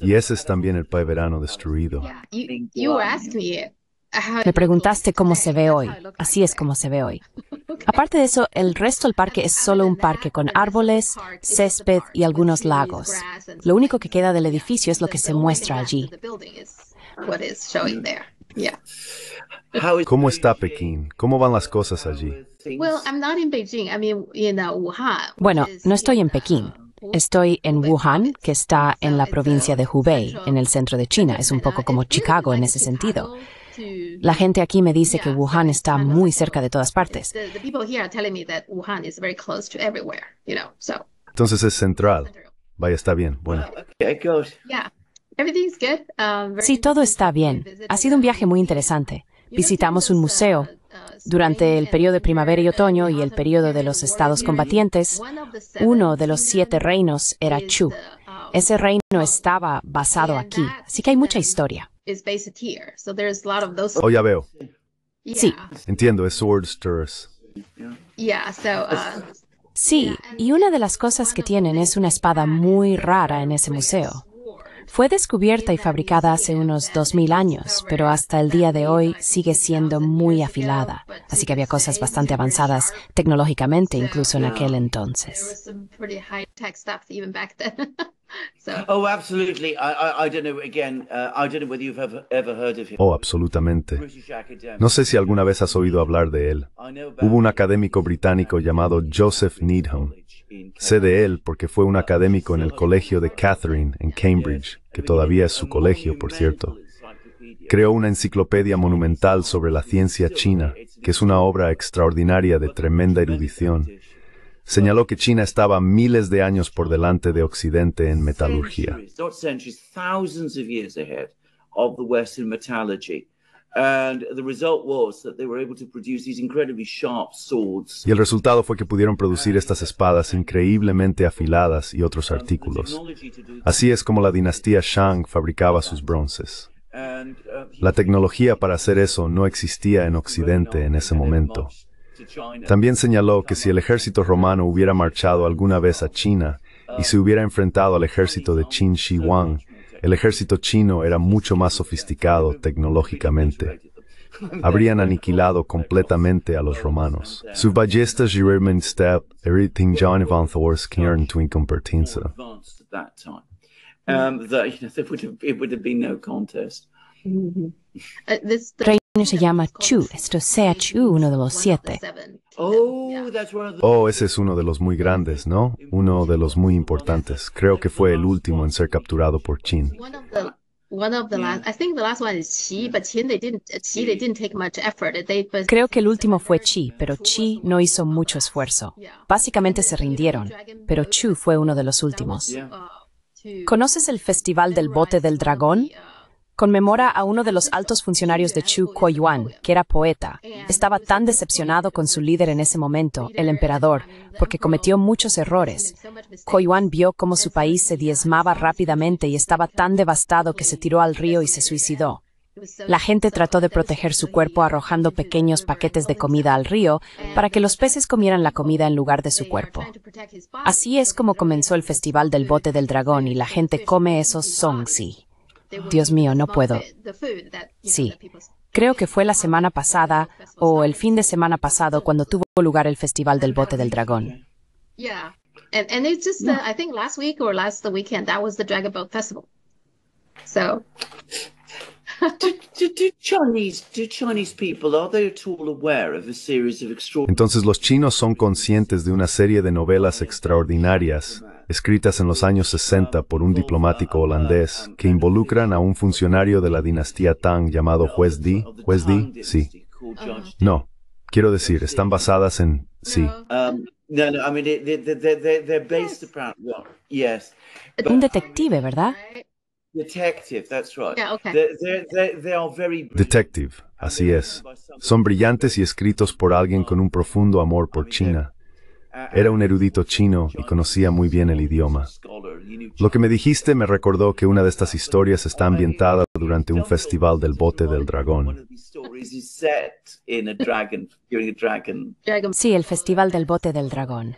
Y ese es también el Verano destruido. Me preguntaste cómo se ve hoy. Así es como se ve hoy. Aparte de eso, el resto del parque es solo un parque con árboles, césped y algunos lagos. Lo único que queda del edificio es lo que se muestra allí. ¿Cómo está Pekín? ¿Cómo van las cosas allí? Bueno, no estoy en Pekín. Estoy en Wuhan, que está en la provincia de Hubei, en el centro de China. Es un poco como Chicago en ese sentido. La gente aquí me dice que Wuhan está muy cerca de todas partes. Entonces es central. Vaya, está bien. Bueno. Um, sí, todo está bien. Ha sido un viaje muy interesante. Visitamos un uh, museo, durante el periodo de primavera y otoño y el periodo de los estados combatientes, uno de los siete reinos era Chu. Ese reino estaba basado aquí, así que hay mucha historia. Oh, ya veo. Sí. Entiendo, es Sí, y una de las cosas que tienen es una espada muy rara en ese museo. Fue descubierta y fabricada hace unos 2.000 años, pero hasta el día de hoy sigue siendo muy afilada, así que había cosas bastante avanzadas tecnológicamente incluso en aquel entonces. Oh, absolutamente. No sé si alguna vez has oído hablar de él. Hubo un académico británico llamado Joseph Needham Sé de él porque fue un académico en el colegio de Catherine, en Cambridge, que todavía es su colegio, por cierto. Creó una enciclopedia monumental sobre la ciencia china, que es una obra extraordinaria de tremenda erudición. Señaló que China estaba miles de años por delante de Occidente en metalurgia. Y el resultado fue que pudieron producir estas espadas increíblemente afiladas y otros artículos. Así es como la dinastía Shang fabricaba sus bronces. Uh, la tecnología para hacer eso no existía en Occidente en ese momento. También señaló que si el ejército romano hubiera marchado alguna vez a China y se hubiera enfrentado al ejército de Qin Shi Huang, el ejército chino era mucho más sofisticado tecnológicamente. Habrían aniquilado completamente a los romanos. Sus ballestas y Step, everything John Van Thor's Kern Twinkum advanced Um, that, you know, it would have been no contest. Mm-hmm. Uh, se llama Chu, esto sea Chu, uno de los siete. Oh, oh, ese es uno de los muy grandes, ¿no? Uno de los muy importantes. Creo que fue el último en ser capturado por Qin. Creo que el último fue Chi, pero Chi no hizo mucho esfuerzo. Básicamente se rindieron, pero Chu fue uno de los últimos. ¿Conoces el Festival del Bote del Dragón? conmemora a uno de los altos funcionarios de Chu Kuo-yuan, que era poeta. Estaba tan decepcionado con su líder en ese momento, el emperador, porque cometió muchos errores. Kuo-yuan vio cómo su país se diezmaba rápidamente y estaba tan devastado que se tiró al río y se suicidó. La gente trató de proteger su cuerpo arrojando pequeños paquetes de comida al río para que los peces comieran la comida en lugar de su cuerpo. Así es como comenzó el Festival del Bote del Dragón y la gente come esos songsi. Dios mío, no puedo. Sí, creo que fue la semana pasada o el fin de semana pasado cuando tuvo lugar el Festival del Bote del Dragón. Entonces los chinos son conscientes de una serie de novelas extraordinarias escritas en los años 60 por un diplomático holandés, que involucran a un funcionario de la dinastía Tang llamado Juez Di. Juez Di, sí. No, quiero decir, están basadas en... Sí. Un detective, ¿verdad? Detective, así es. Son brillantes y escritos por alguien con un profundo amor por China. Era un erudito chino y conocía muy bien el idioma. Lo que me dijiste me recordó que una de estas historias está ambientada durante un festival del bote del dragón. Sí, el festival del bote del dragón.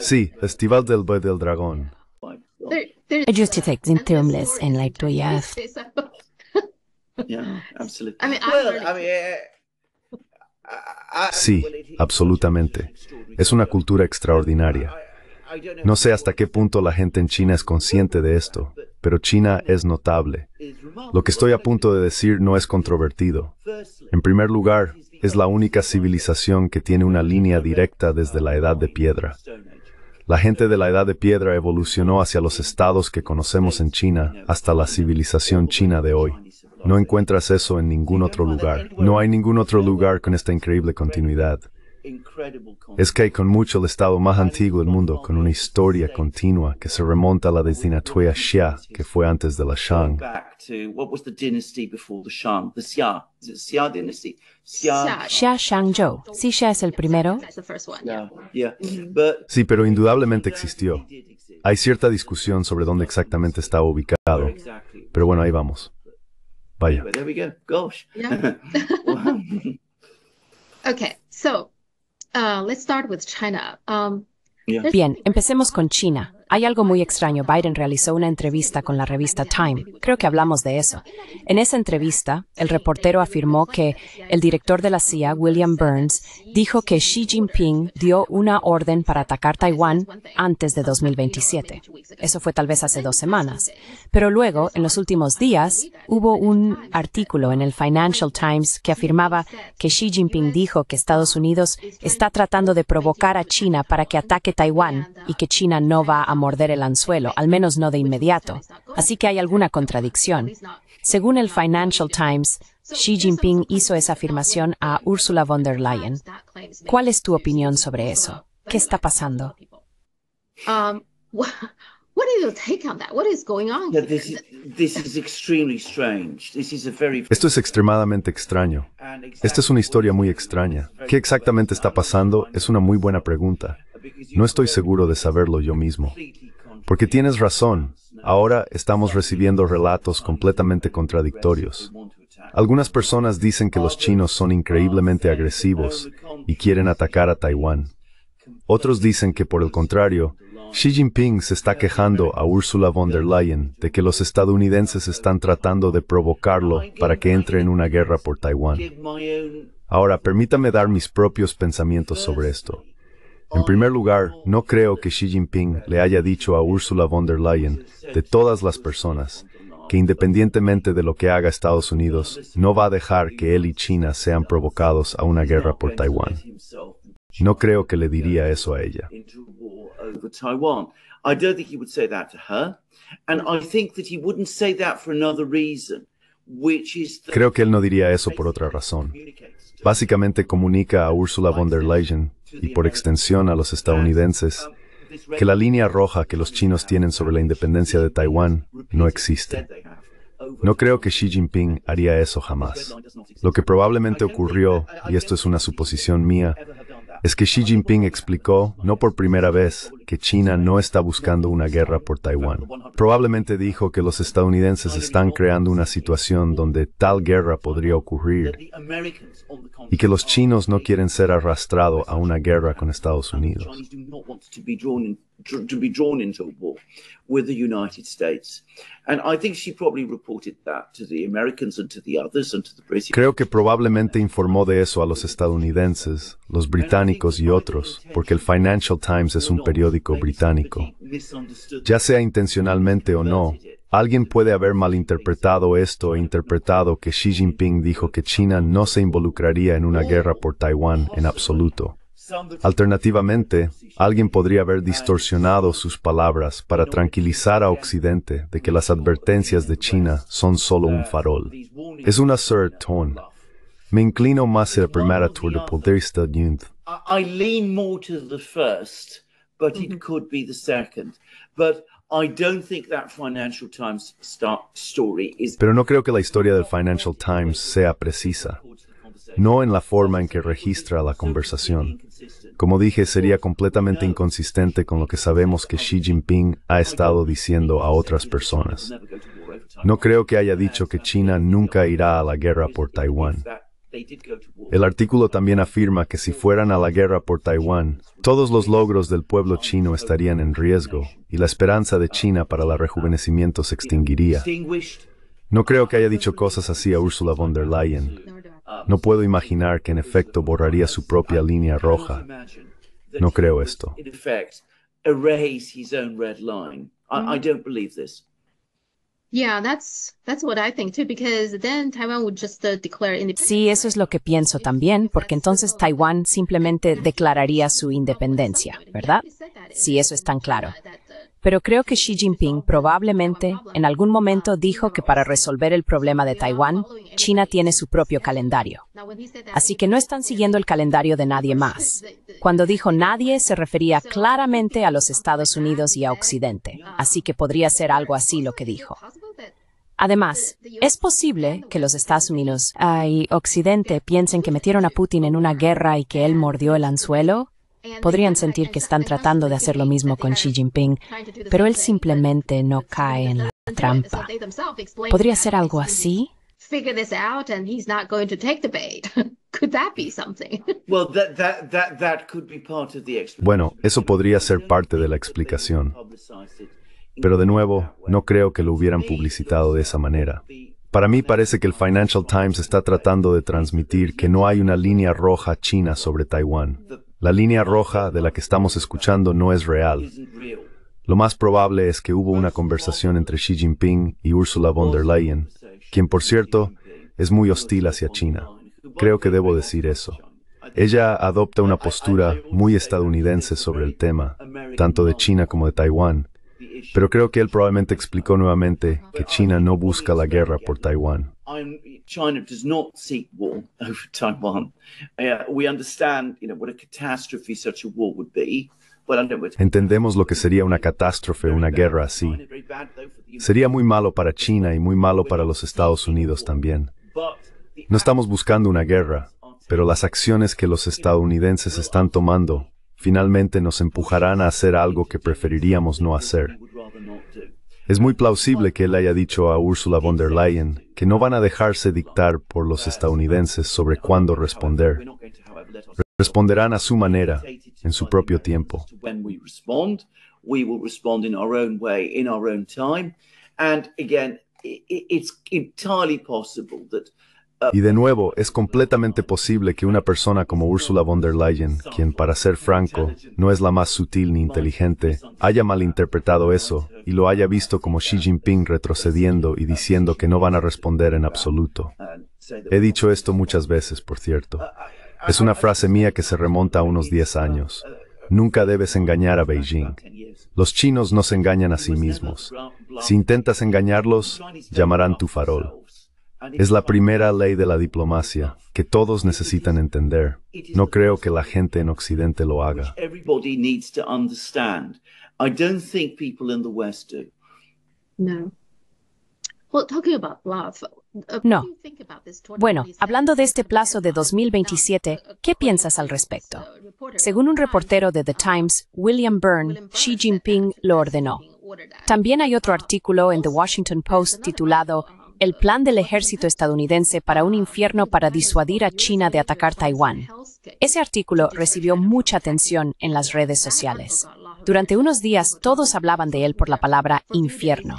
Sí, festival del bote del dragón. absolutely. Sí, absolutamente. Es una cultura extraordinaria. No sé hasta qué punto la gente en China es consciente de esto, pero China es notable. Lo que estoy a punto de decir no es controvertido. En primer lugar, es la única civilización que tiene una línea directa desde la Edad de Piedra. La gente de la Edad de Piedra evolucionó hacia los estados que conocemos en China hasta la civilización china de hoy. No encuentras eso en ningún otro lugar. No hay ningún otro lugar con esta increíble continuidad. Es que hay con mucho el estado más antiguo del mundo, con una historia continua que se remonta a la dinastía Xia, que fue antes de la Shang. Xia Shangzhou. Sí, Xia es el primero. Sí, pero indudablemente existió. Hay cierta discusión sobre dónde exactamente estaba ubicado. Pero bueno, ahí vamos. Vaya. there we go. Gosh. Yeah. okay, so uh, let's start with China. Um, yeah. Bien, empecemos con China. Hay algo muy extraño. Biden realizó una entrevista con la revista Time. Creo que hablamos de eso. En esa entrevista, el reportero afirmó que el director de la CIA, William Burns, dijo que Xi Jinping dio una orden para atacar Taiwán antes de 2027. Eso fue tal vez hace dos semanas. Pero luego, en los últimos días, hubo un artículo en el Financial Times que afirmaba que Xi Jinping dijo que Estados Unidos está tratando de provocar a China para que ataque Taiwán y que China no va a morder el anzuelo, al menos no de inmediato. Así que hay alguna contradicción. Según el Financial Times, Xi Jinping hizo esa afirmación a Ursula von der Leyen. ¿Cuál es tu opinión sobre eso? ¿Qué está pasando? Esto es extremadamente extraño. Esta es una historia muy extraña. ¿Qué exactamente está pasando? Es una muy buena pregunta. No estoy seguro de saberlo yo mismo. Porque tienes razón, ahora estamos recibiendo relatos completamente contradictorios. Algunas personas dicen que los chinos son increíblemente agresivos y quieren atacar a Taiwán. Otros dicen que, por el contrario, Xi Jinping se está quejando a Ursula von der Leyen de que los estadounidenses están tratando de provocarlo para que entre en una guerra por Taiwán. Ahora, permítame dar mis propios pensamientos sobre esto. En primer lugar, no creo que Xi Jinping le haya dicho a Ursula von der Leyen, de todas las personas, que independientemente de lo que haga Estados Unidos, no va a dejar que él y China sean provocados a una guerra por Taiwán. No creo que le diría eso a ella. Creo que él no diría eso por otra razón. Básicamente comunica a Ursula von der Leyen y por extensión a los estadounidenses, que la línea roja que los chinos tienen sobre la independencia de Taiwán no existe. No creo que Xi Jinping haría eso jamás. Lo que probablemente ocurrió, y esto es una suposición mía, es que Xi Jinping explicó, no por primera vez, que China no está buscando una guerra por Taiwán. Probablemente dijo que los estadounidenses están creando una situación donde tal guerra podría ocurrir y que los chinos no quieren ser arrastrados a una guerra con Estados Unidos. Creo que probablemente informó de eso a los estadounidenses, los británicos y otros, porque el Financial Times es un periódico británico. Ya sea intencionalmente o no, alguien puede haber malinterpretado esto e interpretado que Xi Jinping dijo que China no se involucraría en una guerra por Taiwán en absoluto. Alternativamente, alguien podría haber distorsionado sus palabras para tranquilizar a Occidente de que las advertencias de China son solo un farol. Es un tone Me inclino más a la primera de pero no creo que la historia del Financial Times sea precisa. No en la forma en que registra la conversación. Como dije, sería completamente inconsistente con lo que sabemos que Xi Jinping ha estado diciendo a otras personas. No creo que haya dicho que China nunca irá a la guerra por Taiwán. El artículo también afirma que si fueran a la guerra por Taiwán, todos los logros del pueblo chino estarían en riesgo y la esperanza de China para el rejuvenecimiento se extinguiría. No creo que haya dicho cosas así a Ursula von der Leyen. No puedo imaginar que en efecto borraría su propia línea roja. No creo esto. Sí, eso es lo que pienso también, porque entonces Taiwán simplemente declararía su independencia, ¿verdad? Si sí, eso es tan claro. Pero creo que Xi Jinping probablemente en algún momento dijo que para resolver el problema de Taiwán, China tiene su propio calendario. Así que no están siguiendo el calendario de nadie más. Cuando dijo nadie se refería claramente a los Estados Unidos y a Occidente, así que podría ser algo así lo que dijo. Además, es posible que los Estados Unidos ah, y Occidente piensen que metieron a Putin en una guerra y que él mordió el anzuelo, Podrían sentir que están tratando de hacer lo mismo con Xi Jinping, pero él simplemente no cae en la trampa. ¿Podría ser algo así? Bueno, eso podría ser parte de la explicación. Pero de nuevo, no creo que lo hubieran publicitado de esa manera. Para mí parece que el Financial Times está tratando de transmitir que no hay una línea roja china sobre Taiwán. La línea roja de la que estamos escuchando no es real. Lo más probable es que hubo una conversación entre Xi Jinping y Ursula von der Leyen, quien por cierto es muy hostil hacia China. Creo que debo decir eso. Ella adopta una postura muy estadounidense sobre el tema, tanto de China como de Taiwán, pero creo que él probablemente explicó nuevamente que China no busca la guerra por Taiwán. China does not seek war over Entendemos lo que sería una catástrofe, una guerra así. Sería muy malo para China y muy malo para los Estados Unidos también. No estamos buscando una guerra, pero las acciones que los estadounidenses están tomando finalmente nos empujarán a hacer algo que preferiríamos no hacer. Es muy plausible que él haya dicho a Ursula von der Leyen que no van a dejarse dictar por los estadounidenses sobre cuándo responder. Responderán a su manera, en su propio tiempo. Y de nuevo, es completamente posible que una persona como Ursula von der Leyen, quien para ser franco, no es la más sutil ni inteligente, haya malinterpretado eso y lo haya visto como Xi Jinping retrocediendo y diciendo que no van a responder en absoluto. He dicho esto muchas veces, por cierto. Es una frase mía que se remonta a unos 10 años. Nunca debes engañar a Beijing. Los chinos no se engañan a sí mismos. Si intentas engañarlos, llamarán tu farol. Es la primera ley de la diplomacia que todos necesitan entender. No creo que la gente en Occidente lo haga. No. Bueno, hablando de este plazo de 2027, ¿qué piensas al respecto? Según un reportero de The Times, William Byrne, Xi Jinping lo ordenó. También hay otro artículo en The Washington Post titulado el plan del ejército estadounidense para un infierno para disuadir a China de atacar Taiwán. Ese artículo recibió mucha atención en las redes sociales. Durante unos días todos hablaban de él por la palabra infierno.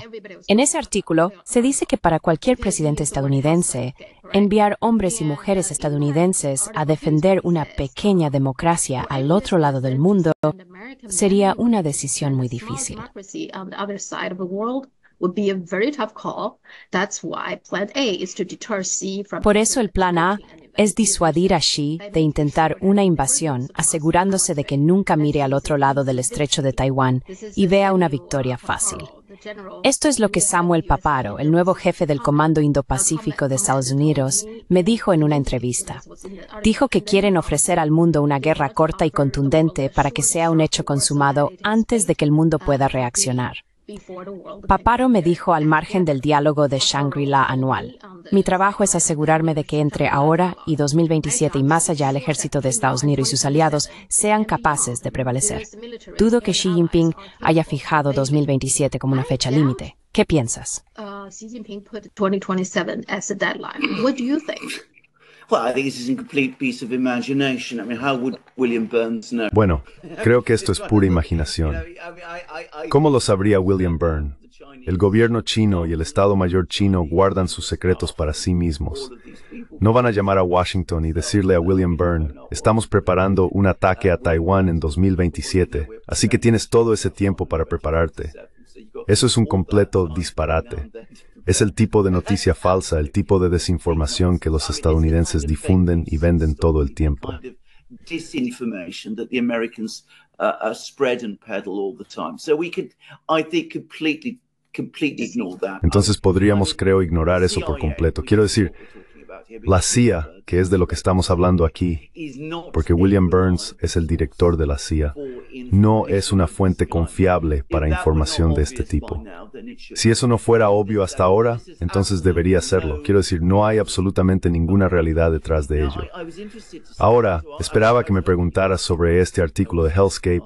En ese artículo se dice que para cualquier presidente estadounidense, enviar hombres y mujeres estadounidenses a defender una pequeña democracia al otro lado del mundo sería una decisión muy difícil. Por eso el plan A es disuadir a Xi de intentar una invasión, asegurándose de que nunca mire al otro lado del estrecho de Taiwán y vea una uh, victoria fácil. Esto es lo que Samuel Paparo, el nuevo jefe del Comando Indo-Pacífico de Estados Unidos, me dijo en una entrevista. Dijo que quieren ofrecer al mundo una guerra corta y contundente para que sea un hecho consumado antes de que el mundo pueda reaccionar. Paparo me dijo al margen del diálogo de Shangri-La anual, mi trabajo es asegurarme de que entre ahora y 2027 y más allá el ejército de Estados Unidos y sus aliados sean capaces de prevalecer. Dudo que Xi Jinping haya fijado 2027 como una fecha límite. ¿Qué piensas? Bueno, creo que esto es pura imaginación. ¿Cómo lo sabría William Byrne? El gobierno chino y el Estado Mayor chino guardan sus secretos para sí mismos. No van a llamar a Washington y decirle a William Byrne, estamos preparando un ataque a Taiwán en 2027, así que tienes todo ese tiempo para prepararte. Eso es un completo disparate. Es el tipo de noticia falsa, el tipo de desinformación que los estadounidenses difunden y venden todo el tiempo. Entonces podríamos, creo, ignorar eso por completo. Quiero decir, la CIA, que es de lo que estamos hablando aquí, porque William Burns es el director de la CIA, no es una fuente confiable para información de este tipo. Si eso no fuera obvio hasta ahora, entonces debería serlo. Quiero decir, no hay absolutamente ninguna realidad detrás de ello. Ahora, esperaba que me preguntaras sobre este artículo de Hellscape,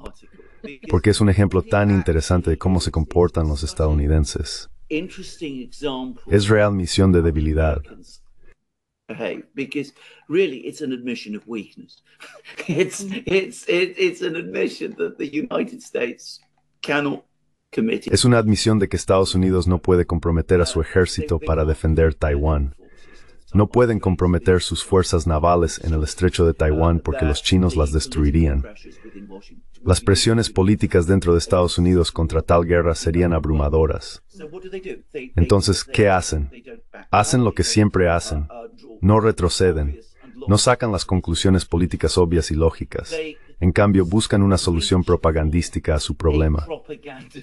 porque es un ejemplo tan interesante de cómo se comportan los estadounidenses. Es real misión de debilidad es una admisión de que Estados Unidos no puede comprometer a su ejército para defender Taiwán no pueden comprometer sus fuerzas navales en el estrecho de Taiwán porque los chinos las destruirían. Las presiones políticas dentro de Estados Unidos contra tal guerra serían abrumadoras. Entonces, ¿qué hacen? Hacen lo que siempre hacen. Uh, no retroceden, no sacan las conclusiones políticas obvias y lógicas. En cambio, buscan una solución propagandística a su problema.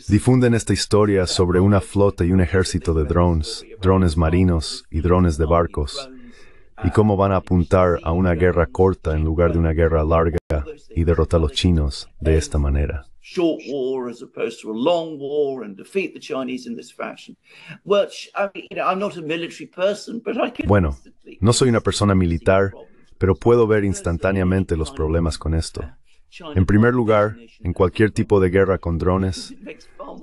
Difunden esta historia sobre una flota y un ejército de drones, drones marinos y drones de barcos, y cómo van a apuntar a una guerra corta en lugar de una guerra larga y derrotar a los chinos de esta manera. bueno, no soy una persona militar, pero puedo ver instantáneamente los problemas con esto. En primer lugar, en cualquier tipo de guerra con drones,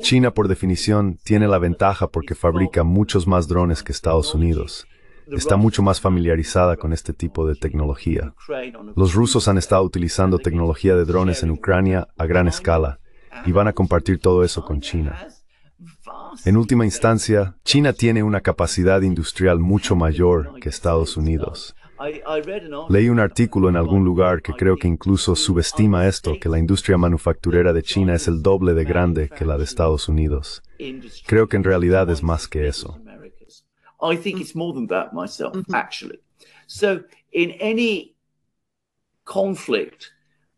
China por definición tiene la ventaja porque fabrica muchos más drones que Estados Unidos está mucho más familiarizada con este tipo de tecnología. Los rusos han estado utilizando tecnología de drones en Ucrania a gran escala y van a compartir todo eso con China. En última instancia, China tiene una capacidad industrial mucho mayor que Estados Unidos. Leí un artículo en algún lugar que creo que incluso subestima esto, que la industria manufacturera de China es el doble de grande que la de Estados Unidos. Creo que en realidad es más que eso.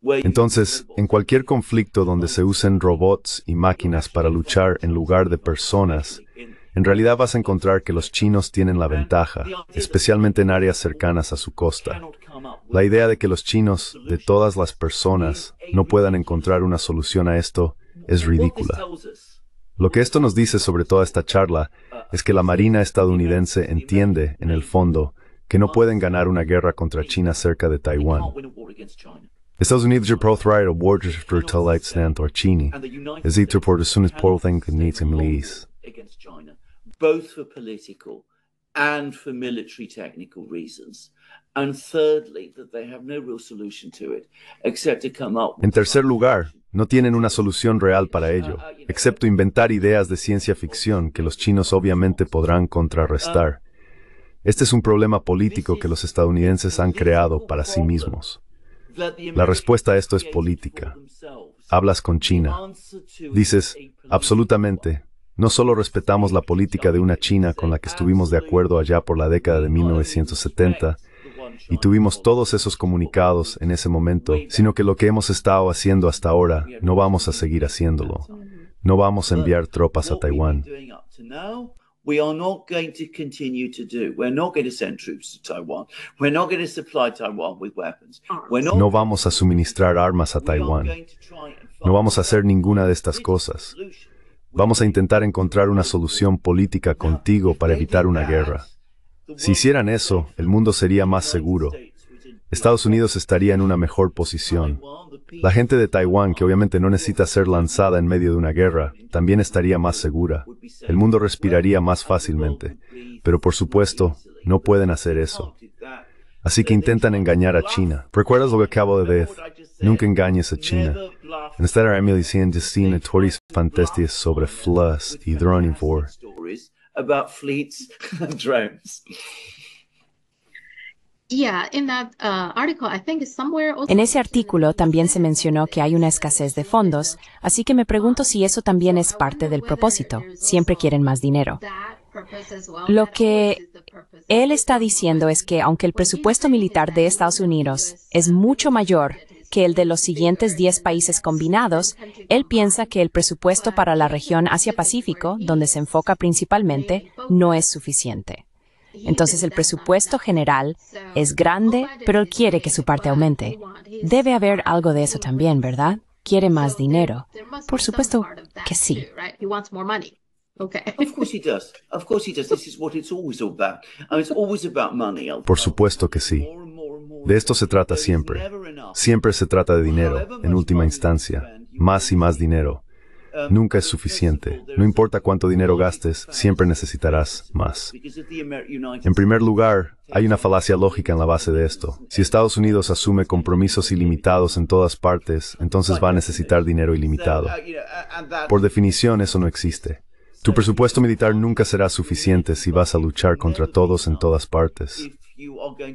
Entonces, en cualquier conflicto donde se usen robots y máquinas para luchar en lugar de personas, en realidad vas a encontrar que los chinos tienen la ventaja, especialmente en áreas cercanas a su costa. La idea de que los chinos, de todas las personas, no puedan encontrar una solución a esto es ridícula. Lo que esto nos dice sobre toda esta charla es que la Marina estadounidense entiende, en el fondo, que no pueden ganar una guerra contra China cerca de Taiwán. Estados Unidos är prothright report vårdrifter As the soonest him lease. Against China, both for political and for military technical reasons. And thirdly, that they have no real solution to it, except to come up. En tercer lugar, no tienen una solución real para ello, excepto inventar ideas de ciencia ficción que los chinos obviamente podrán contrarrestar. Este es un problema político que los estadounidenses han creado para sí mismos. La respuesta a esto es política. Hablas con China. Dices, absolutamente, no solo respetamos la política de una China con la que estuvimos de acuerdo allá por la década de 1970, y tuvimos todos esos comunicados en ese momento, sino que lo que hemos estado haciendo hasta ahora no vamos a seguir haciéndolo. No vamos a enviar tropas a Taiwán. no vamos a suministrar armas a Taiwán. No vamos a hacer ninguna de estas cosas. Vamos a intentar encontrar una solución política contigo para evitar una guerra. Si hicieran eso, el mundo sería más seguro. Estados Unidos estaría en una mejor posición. La gente de Taiwán, que obviamente no necesita ser lanzada en medio de una guerra, también estaría más segura. El mundo respiraría más fácilmente. Pero por supuesto, no pueden hacer eso. Así que intentan engañar a China. ¿Recuerdas lo que acabo de decir? Nunca engañes a China. En esta just Emily a historias fantásticas sobre flus y for. En ese artículo también se mencionó que hay una escasez de fondos, así que me pregunto si eso también es parte del propósito. Siempre quieren más dinero. Lo que él está diciendo es que aunque el presupuesto militar de Estados Unidos es mucho mayor que el de los siguientes 10 países combinados, él piensa que el presupuesto para la región Asia-Pacífico, donde se enfoca principalmente, no es suficiente. Entonces el presupuesto general es grande, pero él quiere que su parte aumente. Debe haber algo de eso también, ¿verdad? Quiere más dinero. Por supuesto que sí. Por supuesto que sí. De esto se trata siempre. Siempre se trata de dinero, en última instancia. Más y más dinero. Nunca es suficiente. No importa cuánto dinero gastes, siempre necesitarás más. En primer lugar, hay una falacia lógica en la base de esto. Si Estados Unidos asume compromisos ilimitados en todas partes, entonces va a necesitar dinero ilimitado. Por definición, eso no existe. Tu presupuesto militar nunca será suficiente si vas a luchar contra todos en todas partes.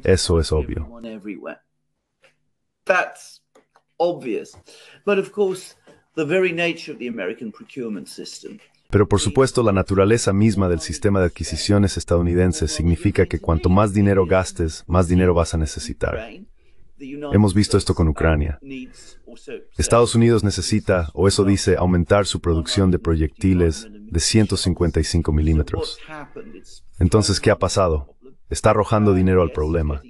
Eso es obvio. Pero por supuesto, la naturaleza misma del sistema de adquisiciones estadounidense significa que cuanto más dinero gastes, más dinero vas a necesitar. Hemos visto esto con Ucrania. Estados Unidos necesita, o eso dice, aumentar su producción de proyectiles de 155 milímetros. Entonces, ¿qué ha pasado? Está arrojando dinero al problema.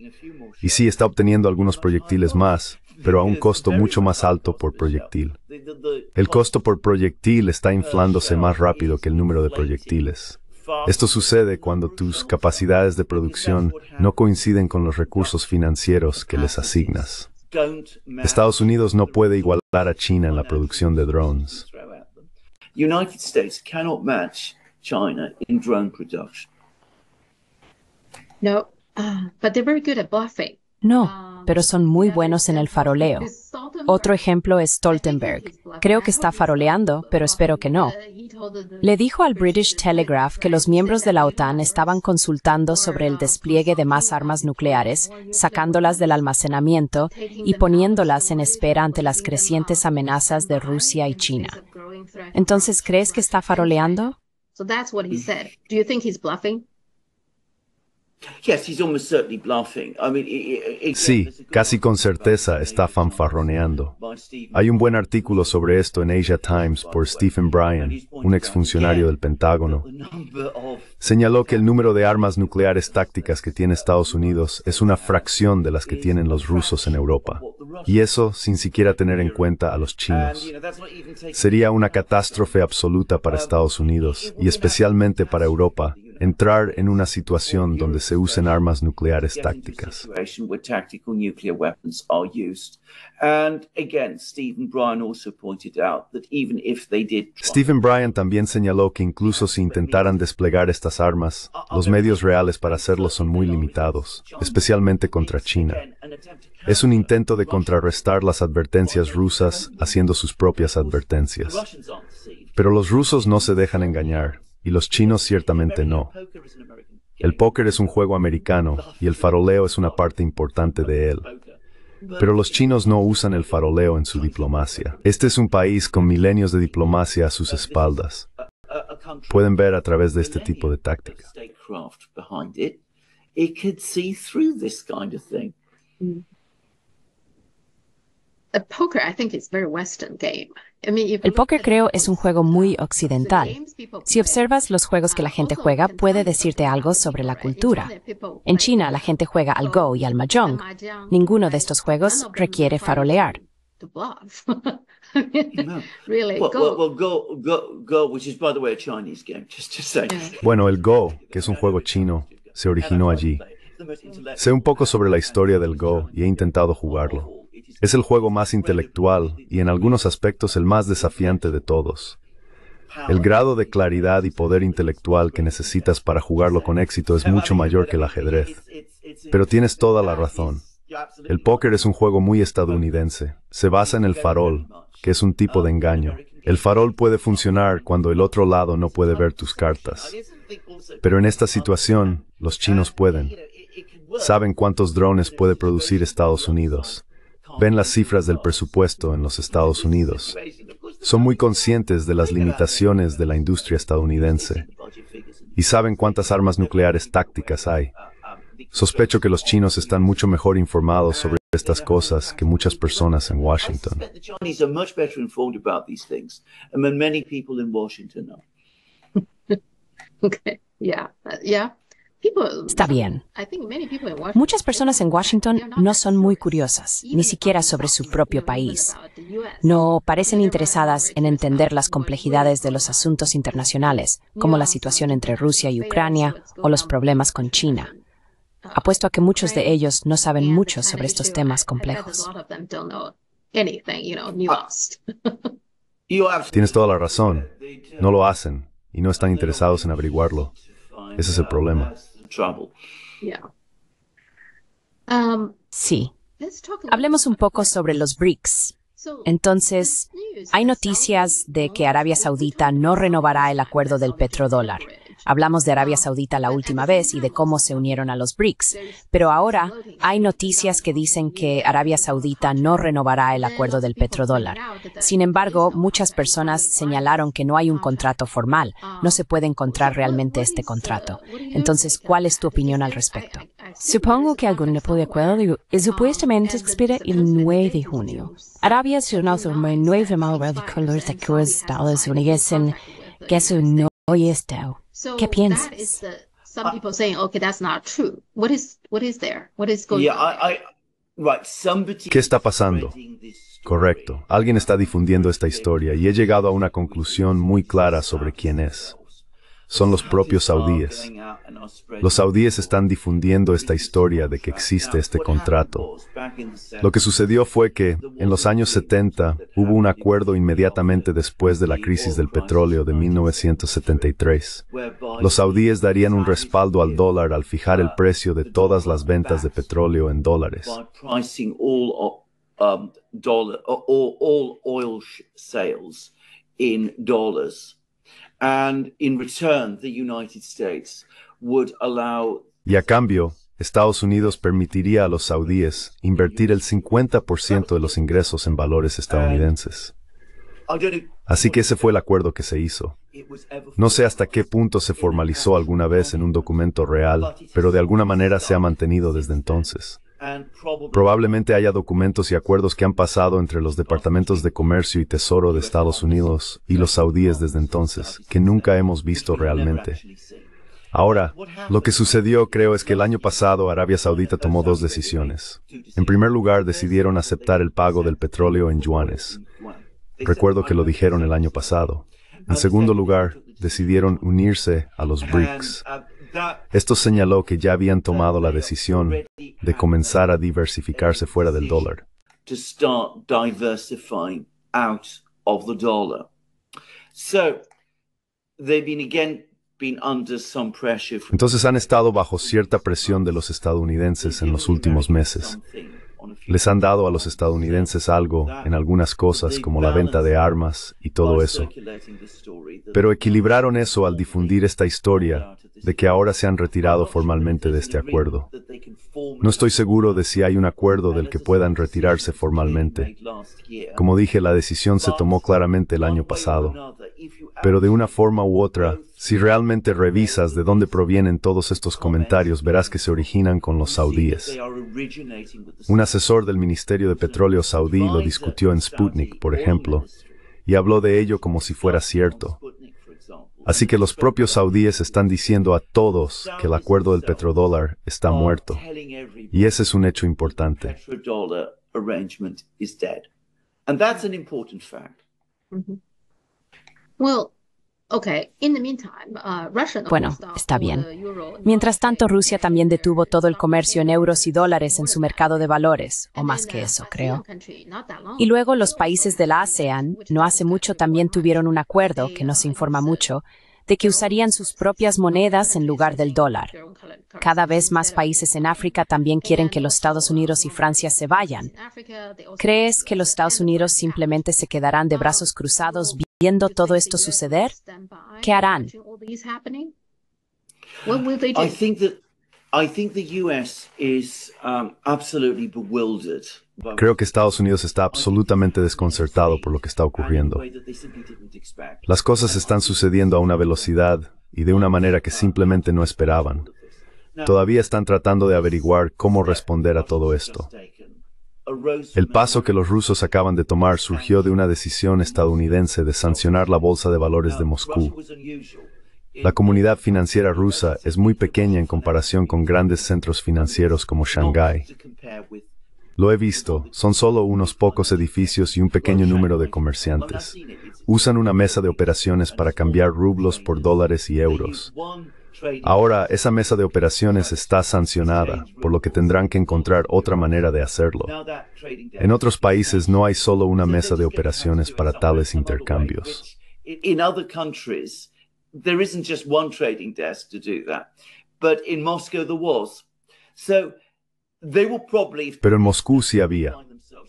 Y sí, está obteniendo algunos proyectiles más, pero a un costo mucho más alto por proyectil. El costo por proyectil está inflándose más rápido que el número de proyectiles. Esto sucede cuando tus capacidades de producción no coinciden con los recursos financieros que les asignas. Estados Unidos no puede igualar a China en la producción de drones. China no, ah, um, pero son muy buenos en el faroleo. Otro ejemplo es Stoltenberg. Creo que está faroleando, pero espero que no. Le dijo al British Telegraph que los miembros de la OTAN estaban consultando sobre el despliegue de más armas nucleares, sacándolas del almacenamiento y poniéndolas en espera ante las crecientes amenazas de Rusia y China. Entonces, ¿crees que está faroleando? Sí, casi con certeza está fanfarroneando. Hay un buen artículo sobre esto en Asia Times por Stephen uh, Bryan, un exfuncionario del Pentágono. Señaló que el número de armas nucleares tácticas que tiene Estados Unidos es una fracción de las que tienen los rusos en Europa. Y eso sin siquiera tener en cuenta a los chinos. Sería una catástrofe absoluta para um, Estados Unidos y especialmente para Europa entrar en una situación donde se usen armas nucleares tácticas. Stephen Bryan también señaló que incluso si intentaran desplegar estas armas, los medios reales para hacerlo son muy limitados, especialmente contra China. Es un intento de contrarrestar las advertencias rusas haciendo sus propias advertencias. Pero los rusos no se dejan engañar y los chinos ciertamente no. El póker es un juego americano y el faroleo es una parte importante de él. Pero los chinos no usan el faroleo en su diplomacia. Este es un país con milenios de diplomacia a sus espaldas. Pueden ver a través de este tipo de táctica. Mm. poker, I think, very Western el póker creo es un juego muy occidental. Si observas los juegos que la uh, gente juega, puede decirte algo sobre la cultura. En China la gente juega al Go y al Mahjong. Ninguno de estos juegos requiere farolear. Bueno, el Go, que es un juego chino, se originó allí. Sé un poco sobre la historia del Go y he intentado jugarlo. Es el juego más intelectual y en algunos aspectos el más desafiante de todos. El grado de claridad y poder intelectual que necesitas para jugarlo con éxito es mucho mayor que el ajedrez. Pero tienes toda la razón. El póker es un juego muy estadounidense. Se basa en el farol, que es un tipo de engaño. El farol puede funcionar cuando el otro lado no puede ver tus cartas. Pero en esta situación, los chinos pueden. Saben cuántos drones puede producir Estados Unidos ven las cifras del presupuesto en los Estados Unidos. Son muy conscientes de las limitaciones de la industria estadounidense y saben cuántas armas nucleares tácticas hay. Sospecho que los chinos están mucho mejor informados sobre estas cosas que muchas personas en Washington. okay. Yeah. Uh, Está bien. Muchas personas en Washington no son muy curiosas, ni siquiera sobre su propio país. No parecen interesadas en entender las complejidades de los asuntos internacionales, como la situación entre Rusia y Ucrania o los problemas con China. Uh, Apuesto a que muchos de ellos no saben mucho sobre estos temas complejos. Tienes toda la razón. No lo hacen y no están interesados en averiguarlo. Ese es el problema. Um, sí. Hablemos un poco sobre los BRICS. Entonces, hay noticias de que Arabia Saudita no renovará el acuerdo del petrodólar. Hablamos de Arabia Saudita la última vez y de cómo se unieron a los BRICS, pero ahora hay noticias que dicen que Arabia Saudita no renovará el acuerdo del petrodólar. Sin embargo, muchas personas señalaron que no hay un contrato formal, no se puede encontrar realmente este contrato. Entonces, ¿cuál es tu opinión al respecto? Supongo que algún tipo de acuerdo y supuestamente expira el 9 de junio. Arabia Saudita de que los Estados que eso no qué piensas? some people saying, okay, that's not true. What is, what is there? What is going yeah, on? I, I, right, somebody... ¿Qué está pasando? Correcto. Alguien está difundiendo esta historia y he llegado a una conclusión muy clara sobre quién es son los propios saudíes. Los saudíes están difundiendo esta historia de que existe este contrato. Lo que sucedió fue que, en los años 70, hubo un acuerdo inmediatamente después de la crisis del petróleo de 1973. Los saudíes darían un respaldo al dólar al fijar el precio de todas las ventas de petróleo en dólares y a cambio, Estados Unidos permitiría a los saudíes invertir el 50% de los ingresos en valores estadounidenses. Así que ese fue el acuerdo que se hizo. No sé hasta qué punto se formalizó alguna vez en un documento real, pero de alguna manera se ha mantenido desde entonces. Probablemente haya documentos y acuerdos que han pasado entre los departamentos de comercio y tesoro de Estados Unidos y los saudíes desde entonces, que nunca hemos visto realmente. Ahora, lo que sucedió creo es que el año pasado Arabia Saudita tomó dos decisiones. En primer lugar, decidieron aceptar el pago del petróleo en yuanes. Recuerdo que lo dijeron el año pasado. En segundo lugar, decidieron unirse a los BRICS. Esto señaló que ya habían tomado la decisión de comenzar a diversificarse fuera del dólar. Entonces han estado bajo cierta presión de los estadounidenses en los últimos meses. Les han dado a los estadounidenses algo en algunas cosas como la venta de armas y todo eso. Pero equilibraron eso al difundir esta historia de que ahora se han retirado formalmente de este acuerdo. No estoy seguro de si hay un acuerdo del que puedan retirarse formalmente. Como dije, la decisión se tomó claramente el año pasado. Pero de una forma u otra, si realmente revisas de dónde provienen todos estos comentarios, verás que se originan con los saudíes. Un asesor del Ministerio de Petróleo saudí lo discutió en Sputnik, por ejemplo, y habló de ello como si fuera cierto. Así que los propios saudíes están diciendo a todos que el acuerdo del petrodólar está muerto. Y ese es un hecho importante. Uh, bueno, está bien. Mientras tanto, Rusia también detuvo todo el comercio en euros y dólares en su mercado de valores, o más que uh, eso, creo. Y luego los países de la ASEAN no hace mucho también tuvieron un acuerdo, que no se informa mucho, de que usarían sus propias monedas en lugar del dólar. Cada vez más países en África también quieren que los Estados Unidos y Francia se vayan. ¿Crees que los Estados Unidos simplemente se quedarán de um, brazos cruzados? viendo todo esto suceder, ¿qué harán? Um, Creo que Estados Unidos está absolutamente desconcertado por lo que está ocurriendo. Las cosas están sucediendo a una velocidad y de una manera que simplemente no esperaban. Todavía están tratando de averiguar cómo responder a todo esto. El paso que los rusos acaban de tomar surgió de una decisión estadounidense de sancionar la Bolsa de Valores de Moscú. La comunidad financiera rusa es muy pequeña en comparación con grandes centros financieros como Shanghái. Lo he visto, son solo unos pocos edificios y un pequeño número de comerciantes. Usan una mesa de operaciones para cambiar rublos por dólares y euros. Ahora esa mesa de operaciones está sancionada, por lo que tendrán que encontrar otra manera de hacerlo. En otros países no hay solo una mesa de operaciones para tales intercambios. Pero en Moscú sí había.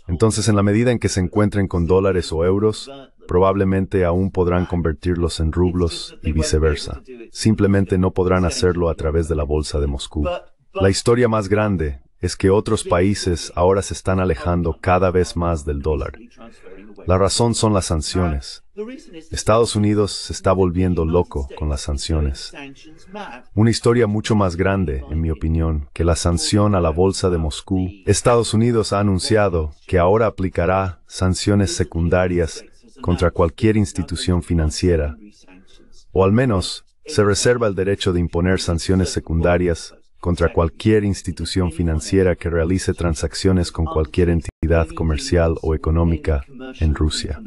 Entonces, en la medida en que se encuentren con dólares o euros, probablemente aún podrán convertirlos en rublos y viceversa. Simplemente no podrán hacerlo a través de la Bolsa de Moscú. La historia más grande es que otros países ahora se están alejando cada vez más del dólar. La razón son las sanciones. Estados Unidos se está volviendo loco con las sanciones. Una historia mucho más grande, en mi opinión, que la sanción a la Bolsa de Moscú. Estados Unidos ha anunciado que ahora aplicará sanciones secundarias contra cualquier institución financiera, o al menos se reserva el derecho de imponer sanciones secundarias contra cualquier institución financiera que realice transacciones con cualquier entidad comercial o económica en Rusia.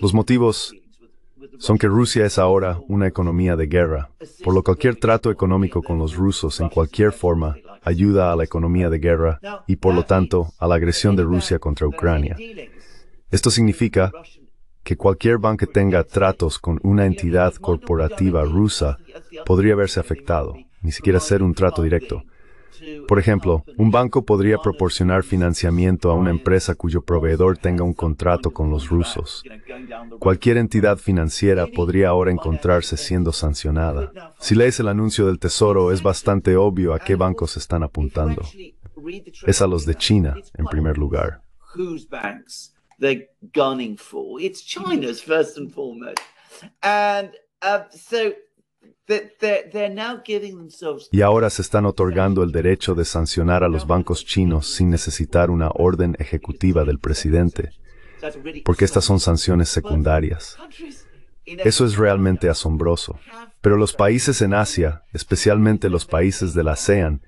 Los motivos son que Rusia es ahora una economía de guerra, por lo cualquier trato económico con los rusos en cualquier forma ayuda a la economía de guerra y por lo tanto a la agresión de Rusia contra Ucrania. Esto significa que cualquier banco que tenga tratos con una entidad corporativa rusa podría verse afectado, ni siquiera ser un trato directo. Por ejemplo, un banco podría proporcionar financiamiento a una empresa cuyo proveedor tenga un contrato con los rusos. Cualquier entidad financiera podría ahora encontrarse siendo sancionada. Si lees el anuncio del Tesoro, es bastante obvio a qué bancos están apuntando. Es a los de China, en primer lugar. Y ahora se están otorgando el derecho de sancionar a los bancos chinos sin necesitar una orden ejecutiva del presidente, porque estas son sanciones secundarias. Eso es realmente asombroso. Pero los países en Asia, especialmente los países de la ASEAN,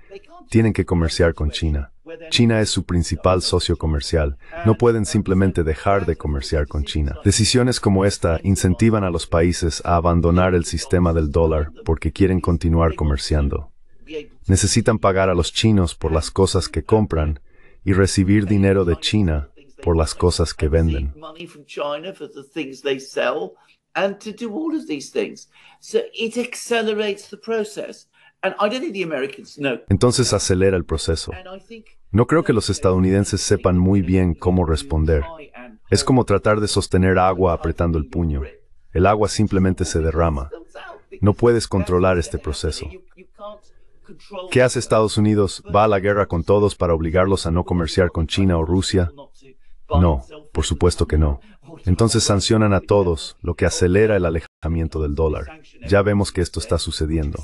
tienen que comerciar con China. China es su principal socio comercial. No pueden simplemente dejar de comerciar con China. Decisiones como esta incentivan a los países a abandonar el sistema del dólar porque quieren continuar comerciando. Necesitan pagar a los chinos por las cosas que compran y recibir dinero de China por las cosas que venden. Entonces acelera el proceso. No creo que los estadounidenses sepan muy bien cómo responder. Es como tratar de sostener agua apretando el puño. El agua simplemente se derrama. No puedes controlar este proceso. ¿Qué hace Estados Unidos? ¿Va a la guerra con todos para obligarlos a no comerciar con China o Rusia? No, por supuesto que no. Entonces sancionan a todos, lo que acelera el alejamiento del dólar. Ya vemos que esto está sucediendo.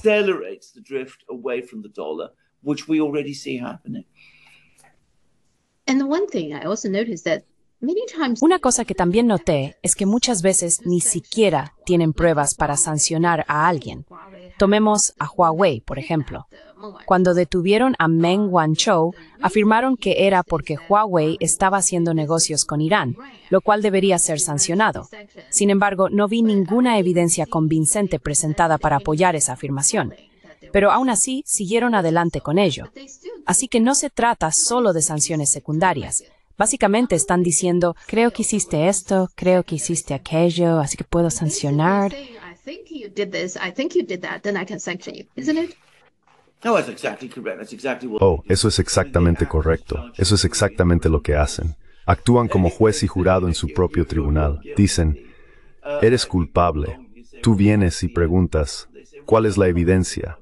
Una cosa que también noté es que muchas veces ni siquiera tienen pruebas para sancionar a alguien. Tomemos a Huawei, por ejemplo. Cuando detuvieron a Meng Wanzhou, afirmaron que era porque Huawei estaba haciendo negocios con Irán, lo cual debería ser sancionado. Sin embargo, no vi ninguna evidencia convincente presentada para apoyar esa afirmación pero aún así siguieron adelante con ello. Así que no se trata solo de sanciones secundarias. Básicamente están diciendo, creo que hiciste esto, creo que hiciste aquello, así que puedo sancionar. Oh, eso es exactamente correcto. Eso es exactamente lo que hacen. Actúan como juez y jurado en su propio tribunal. Dicen, eres culpable. Tú vienes y preguntas, ¿cuál es la evidencia?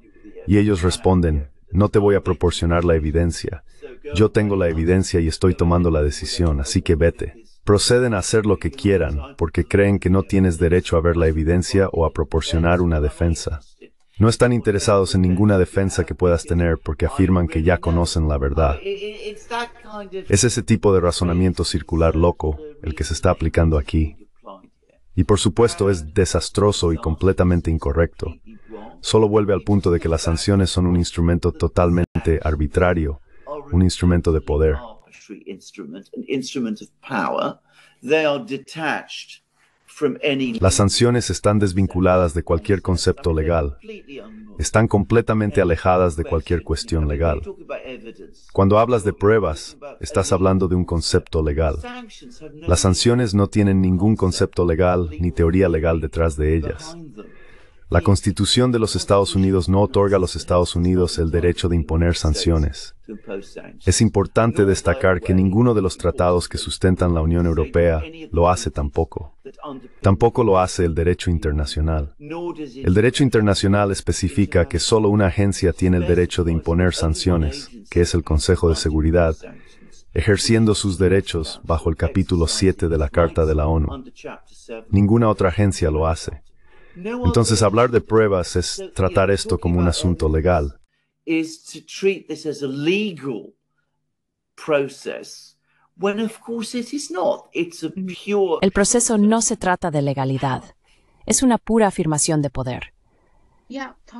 Y ellos responden, no te voy a proporcionar la evidencia. Yo tengo la evidencia y estoy tomando la decisión, así que vete. Proceden a hacer lo que quieran, porque creen que no tienes derecho a ver la evidencia o a proporcionar una defensa. No están interesados en ninguna defensa que puedas tener porque afirman que ya conocen la verdad. Es ese tipo de razonamiento circular loco el que se está aplicando aquí. Y por supuesto es desastroso y completamente incorrecto. Solo vuelve al punto de que las sanciones son un instrumento totalmente arbitrario, un instrumento de poder. Las sanciones están desvinculadas de cualquier concepto legal. Están completamente alejadas de cualquier cuestión legal. Cuando hablas de pruebas, estás hablando de un concepto legal. Las sanciones no tienen ningún concepto legal ni teoría legal detrás de ellas. La Constitución de los Estados Unidos no otorga a los Estados Unidos el derecho de imponer sanciones. Es importante destacar que ninguno de los tratados que sustentan la Unión Europea lo hace tampoco. Tampoco lo hace el derecho internacional. El derecho internacional especifica que solo una agencia tiene el derecho de imponer sanciones, que es el Consejo de Seguridad, ejerciendo sus derechos bajo el capítulo 7 de la Carta de la ONU. Ninguna otra agencia lo hace. Entonces hablar de pruebas es tratar esto como un asunto legal. El proceso no se trata de legalidad, es una pura afirmación de poder.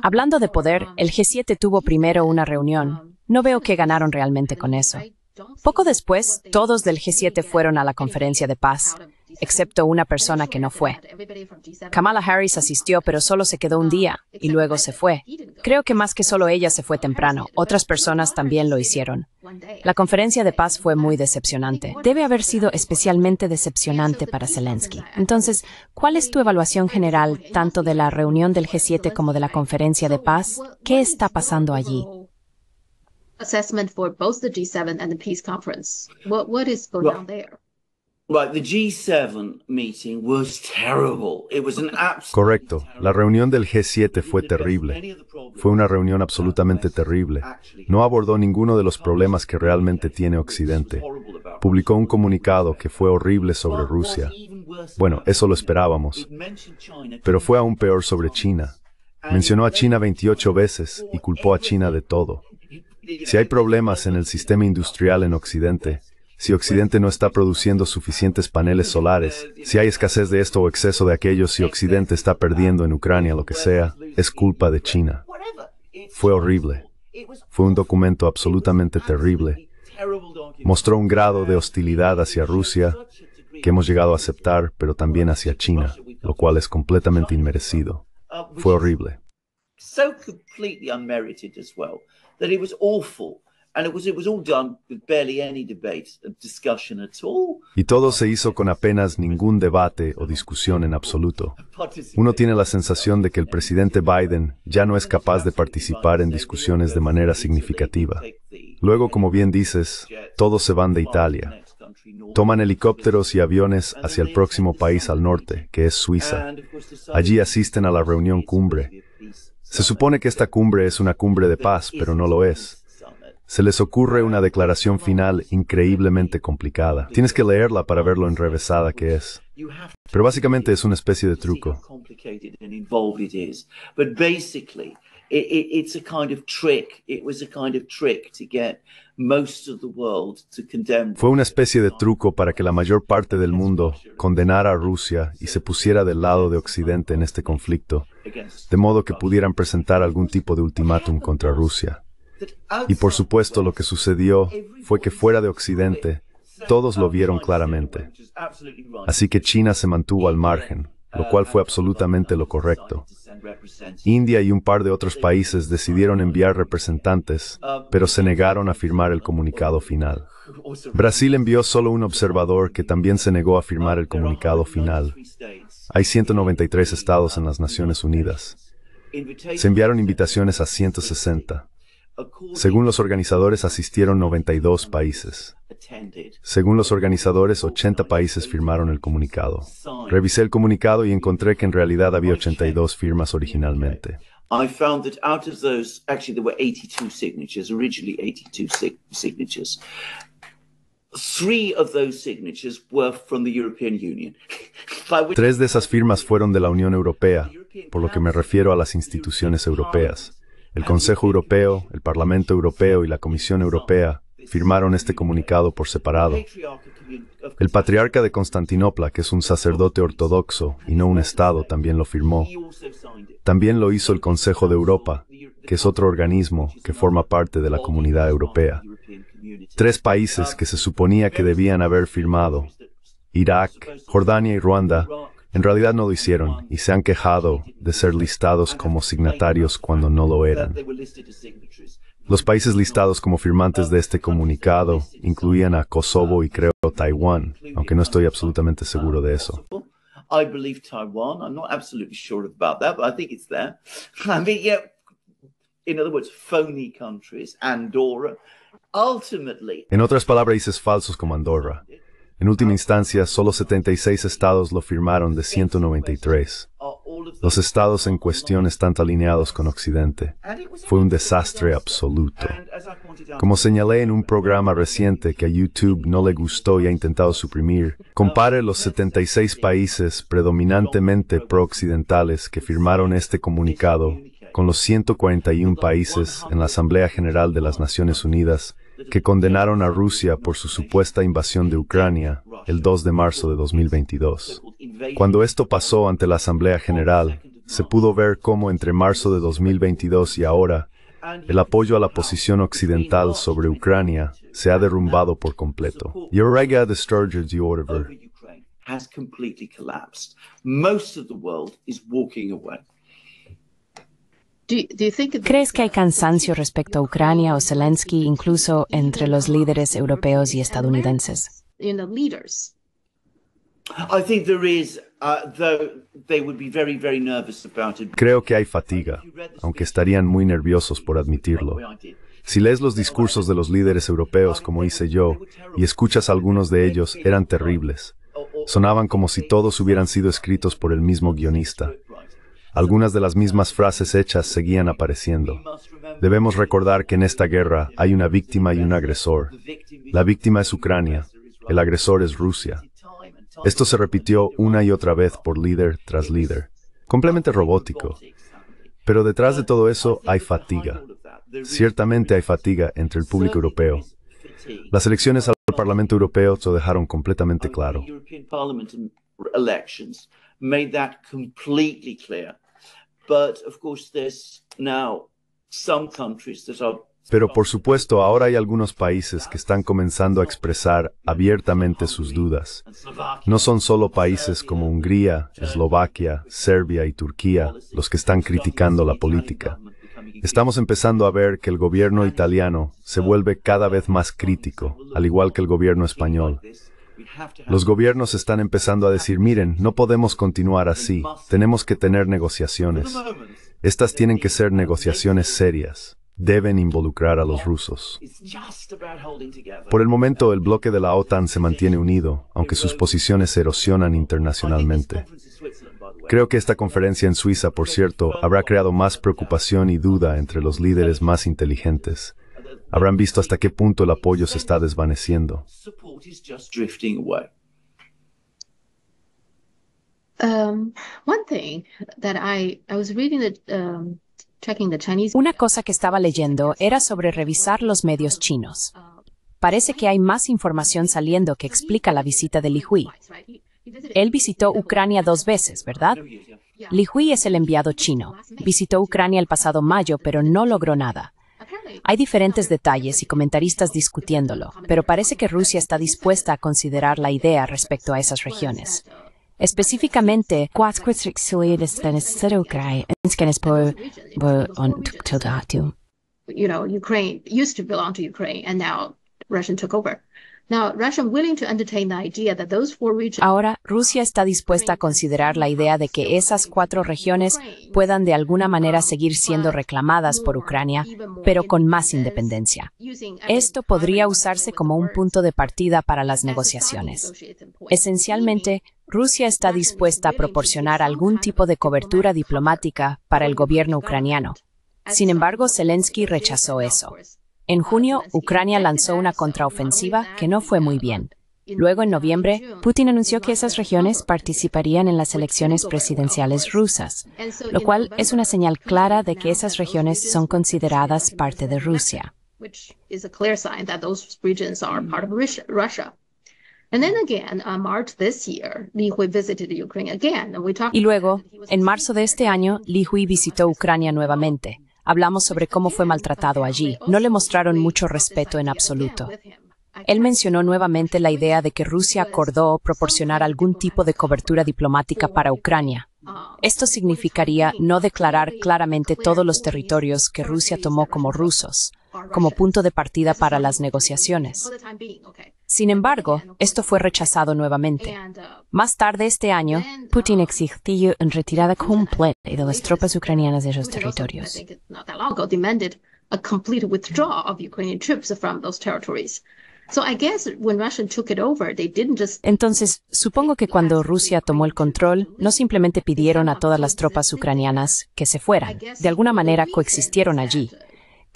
Hablando de poder, el G7 tuvo primero una reunión. No veo que ganaron realmente con eso. Poco después, todos del G7 fueron a la conferencia de paz excepto una persona que no fue. Kamala Harris asistió, pero solo se quedó un día y luego se fue. Creo que más que solo ella se fue temprano, otras personas también lo hicieron. La conferencia de paz fue muy decepcionante. Debe haber sido especialmente decepcionante para Zelensky. Entonces, ¿cuál es tu evaluación general tanto de la reunión del G7 como de la conferencia de paz? ¿Qué está pasando allí? assessment for both the Correcto. La reunión del G7 fue terrible. Fue una reunión absolutamente uh, terrible. No abordó ninguno de los problemas que realmente tiene Occidente. Publicó un comunicado que fue horrible sobre Rusia. Bueno, eso lo esperábamos. Pero fue aún peor sobre China. Mencionó a China 28 veces y culpó a China de todo. Si hay problemas en el sistema industrial en Occidente, si Occidente no está produciendo suficientes paneles solares, si hay escasez de esto o exceso de aquello, si Occidente está perdiendo en Ucrania lo que sea, es culpa de China. Fue horrible. Fue un documento absolutamente terrible. Mostró un grado de hostilidad hacia Rusia que hemos llegado a aceptar, pero también hacia China, lo cual es completamente inmerecido. Fue horrible. So completely unmerited as well, that it y todo se hizo con apenas ningún debate o discusión en absoluto. Uno tiene la sensación de que el presidente Biden ya no es capaz de participar en discusiones de manera significativa. Luego, como bien dices, todos se van de Italia. Toman helicópteros y aviones hacia el próximo país al norte, que es Suiza. Allí asisten a la reunión cumbre. Se supone que esta cumbre es una cumbre de paz, pero no lo es se les ocurre una declaración final increíblemente complicada. Tienes que leerla para ver lo enrevesada que es. Pero básicamente es una especie de truco. Fue una especie de truco para que la mayor parte del mundo condenara a Rusia y se pusiera del lado de Occidente en este conflicto, de modo que pudieran presentar algún tipo de ultimátum contra Rusia. Y por supuesto lo que sucedió fue que fuera de Occidente, todos lo vieron claramente. Así que China se mantuvo al margen, lo cual fue absolutamente lo correcto. India y un par de otros países decidieron enviar representantes, pero se negaron a firmar el comunicado final. Brasil envió solo un observador que también se negó a firmar el comunicado final. Hay 193 estados en las Naciones Unidas. Se enviaron invitaciones a 160. Según los organizadores asistieron 92 países. Según los organizadores, 80 países firmaron el comunicado. Revisé el comunicado y encontré que en realidad había 82 firmas originalmente. Tres de esas firmas fueron de la Unión Europea, por lo que me refiero a las instituciones europeas. El Consejo Europeo, el Parlamento Europeo y la Comisión Europea firmaron este comunicado por separado. El patriarca de Constantinopla, que es un sacerdote ortodoxo y no un Estado, también lo firmó. También lo hizo el Consejo de Europa, que es otro organismo que forma parte de la Comunidad Europea. Tres países que se suponía que debían haber firmado, Irak, Jordania y Ruanda, en realidad no lo hicieron y se han quejado de ser listados como signatarios cuando no lo eran. Los países listados como firmantes de este comunicado incluían a Kosovo y creo Taiwán, aunque no estoy absolutamente seguro de eso. En otras palabras, dices falsos como Andorra. En última instancia, solo 76 estados lo firmaron de 193. Los estados en cuestión están alineados con Occidente. Fue un desastre absoluto. Como señalé en un programa reciente que a YouTube no le gustó y ha intentado suprimir, compare los 76 países predominantemente pro-occidentales que firmaron este comunicado con los 141 países en la Asamblea General de las Naciones Unidas que condenaron a Rusia por su supuesta invasión de Ucrania el 2 de marzo de 2022. Cuando esto pasó ante la Asamblea General, se pudo ver cómo entre marzo de 2022 y ahora, el apoyo a la posición occidental sobre Ucrania se ha derrumbado por completo. de Most of the world is ¿Crees que hay cansancio respecto a Ucrania o Zelensky incluso entre los líderes europeos y estadounidenses? Uh, Creo que hay fatiga, aunque estarían muy nerviosos por admitirlo. Si lees los discursos de los líderes europeos como hice yo y escuchas algunos de ellos, eran terribles. Sonaban como si todos hubieran sido escritos por el mismo guionista. Algunas de las mismas frases hechas seguían apareciendo. Debemos recordar que en esta guerra hay una víctima y un agresor. La víctima es Ucrania, el agresor es Rusia. Esto se repitió una y otra vez por líder tras líder. Completamente robótico. Pero detrás de todo eso hay fatiga. Ciertamente hay fatiga entre el público europeo. Las elecciones al Parlamento Europeo lo dejaron completamente claro pero por supuesto, ahora hay algunos países que están comenzando a expresar abiertamente sus dudas. No son solo países como Hungría, Eslovaquia, Serbia y Turquía los que están criticando la política. Estamos empezando a ver que el gobierno italiano se vuelve cada vez más crítico, al igual que el gobierno español. Los gobiernos están empezando a decir, miren, no podemos continuar así, tenemos que tener negociaciones. Estas tienen que ser negociaciones serias, deben involucrar a los rusos. Por el momento, el bloque de la OTAN se mantiene unido, aunque sus posiciones se erosionan internacionalmente. Creo que esta conferencia en Suiza, por cierto, habrá creado más preocupación y duda entre los líderes más inteligentes, habrán visto hasta qué punto el apoyo se está desvaneciendo. Una cosa que estaba leyendo era sobre revisar los medios chinos. Parece que hay más información saliendo que explica la visita de Li Hui. Él visitó Ucrania dos veces, ¿verdad? Li Hui es el enviado chino. Visitó Ucrania el pasado mayo, pero no logró nada. Hay diferentes detalles y comentaristas discutiéndolo, pero parece que Rusia está dispuesta a considerar la idea respecto a esas regiones. Específicamente, Ahora, Rusia está dispuesta a considerar la idea de que esas cuatro regiones puedan de alguna manera seguir siendo reclamadas por Ucrania, pero con más independencia. Esto podría usarse como un punto de partida para las negociaciones. Esencialmente, Rusia está dispuesta a proporcionar algún tipo de cobertura diplomática para el gobierno ucraniano. Sin embargo, Zelensky rechazó eso. En junio, Ucrania lanzó una contraofensiva que no fue muy bien. Luego, en noviembre, Putin anunció que esas regiones participarían en las elecciones presidenciales rusas, lo cual es una señal clara de que esas regiones son consideradas parte de Rusia. Y luego, en marzo de este año, Li visitó Ucrania nuevamente. Hablamos sobre cómo fue maltratado allí. No le mostraron mucho respeto en absoluto. Él mencionó nuevamente la idea de que Rusia acordó proporcionar algún tipo de cobertura diplomática para Ucrania. Esto significaría no declarar claramente todos los territorios que Rusia tomó como rusos, como punto de partida para las negociaciones. Sin embargo, uh, esto fue rechazado nuevamente. Uh, Más tarde este año, uh, Putin exigió una retirada completa de las tropas ucranianas de esos territorios. Entonces, supongo que cuando Rusia tomó el control, no simplemente pidieron a todas las tropas ucranianas que se fueran. De alguna manera coexistieron allí.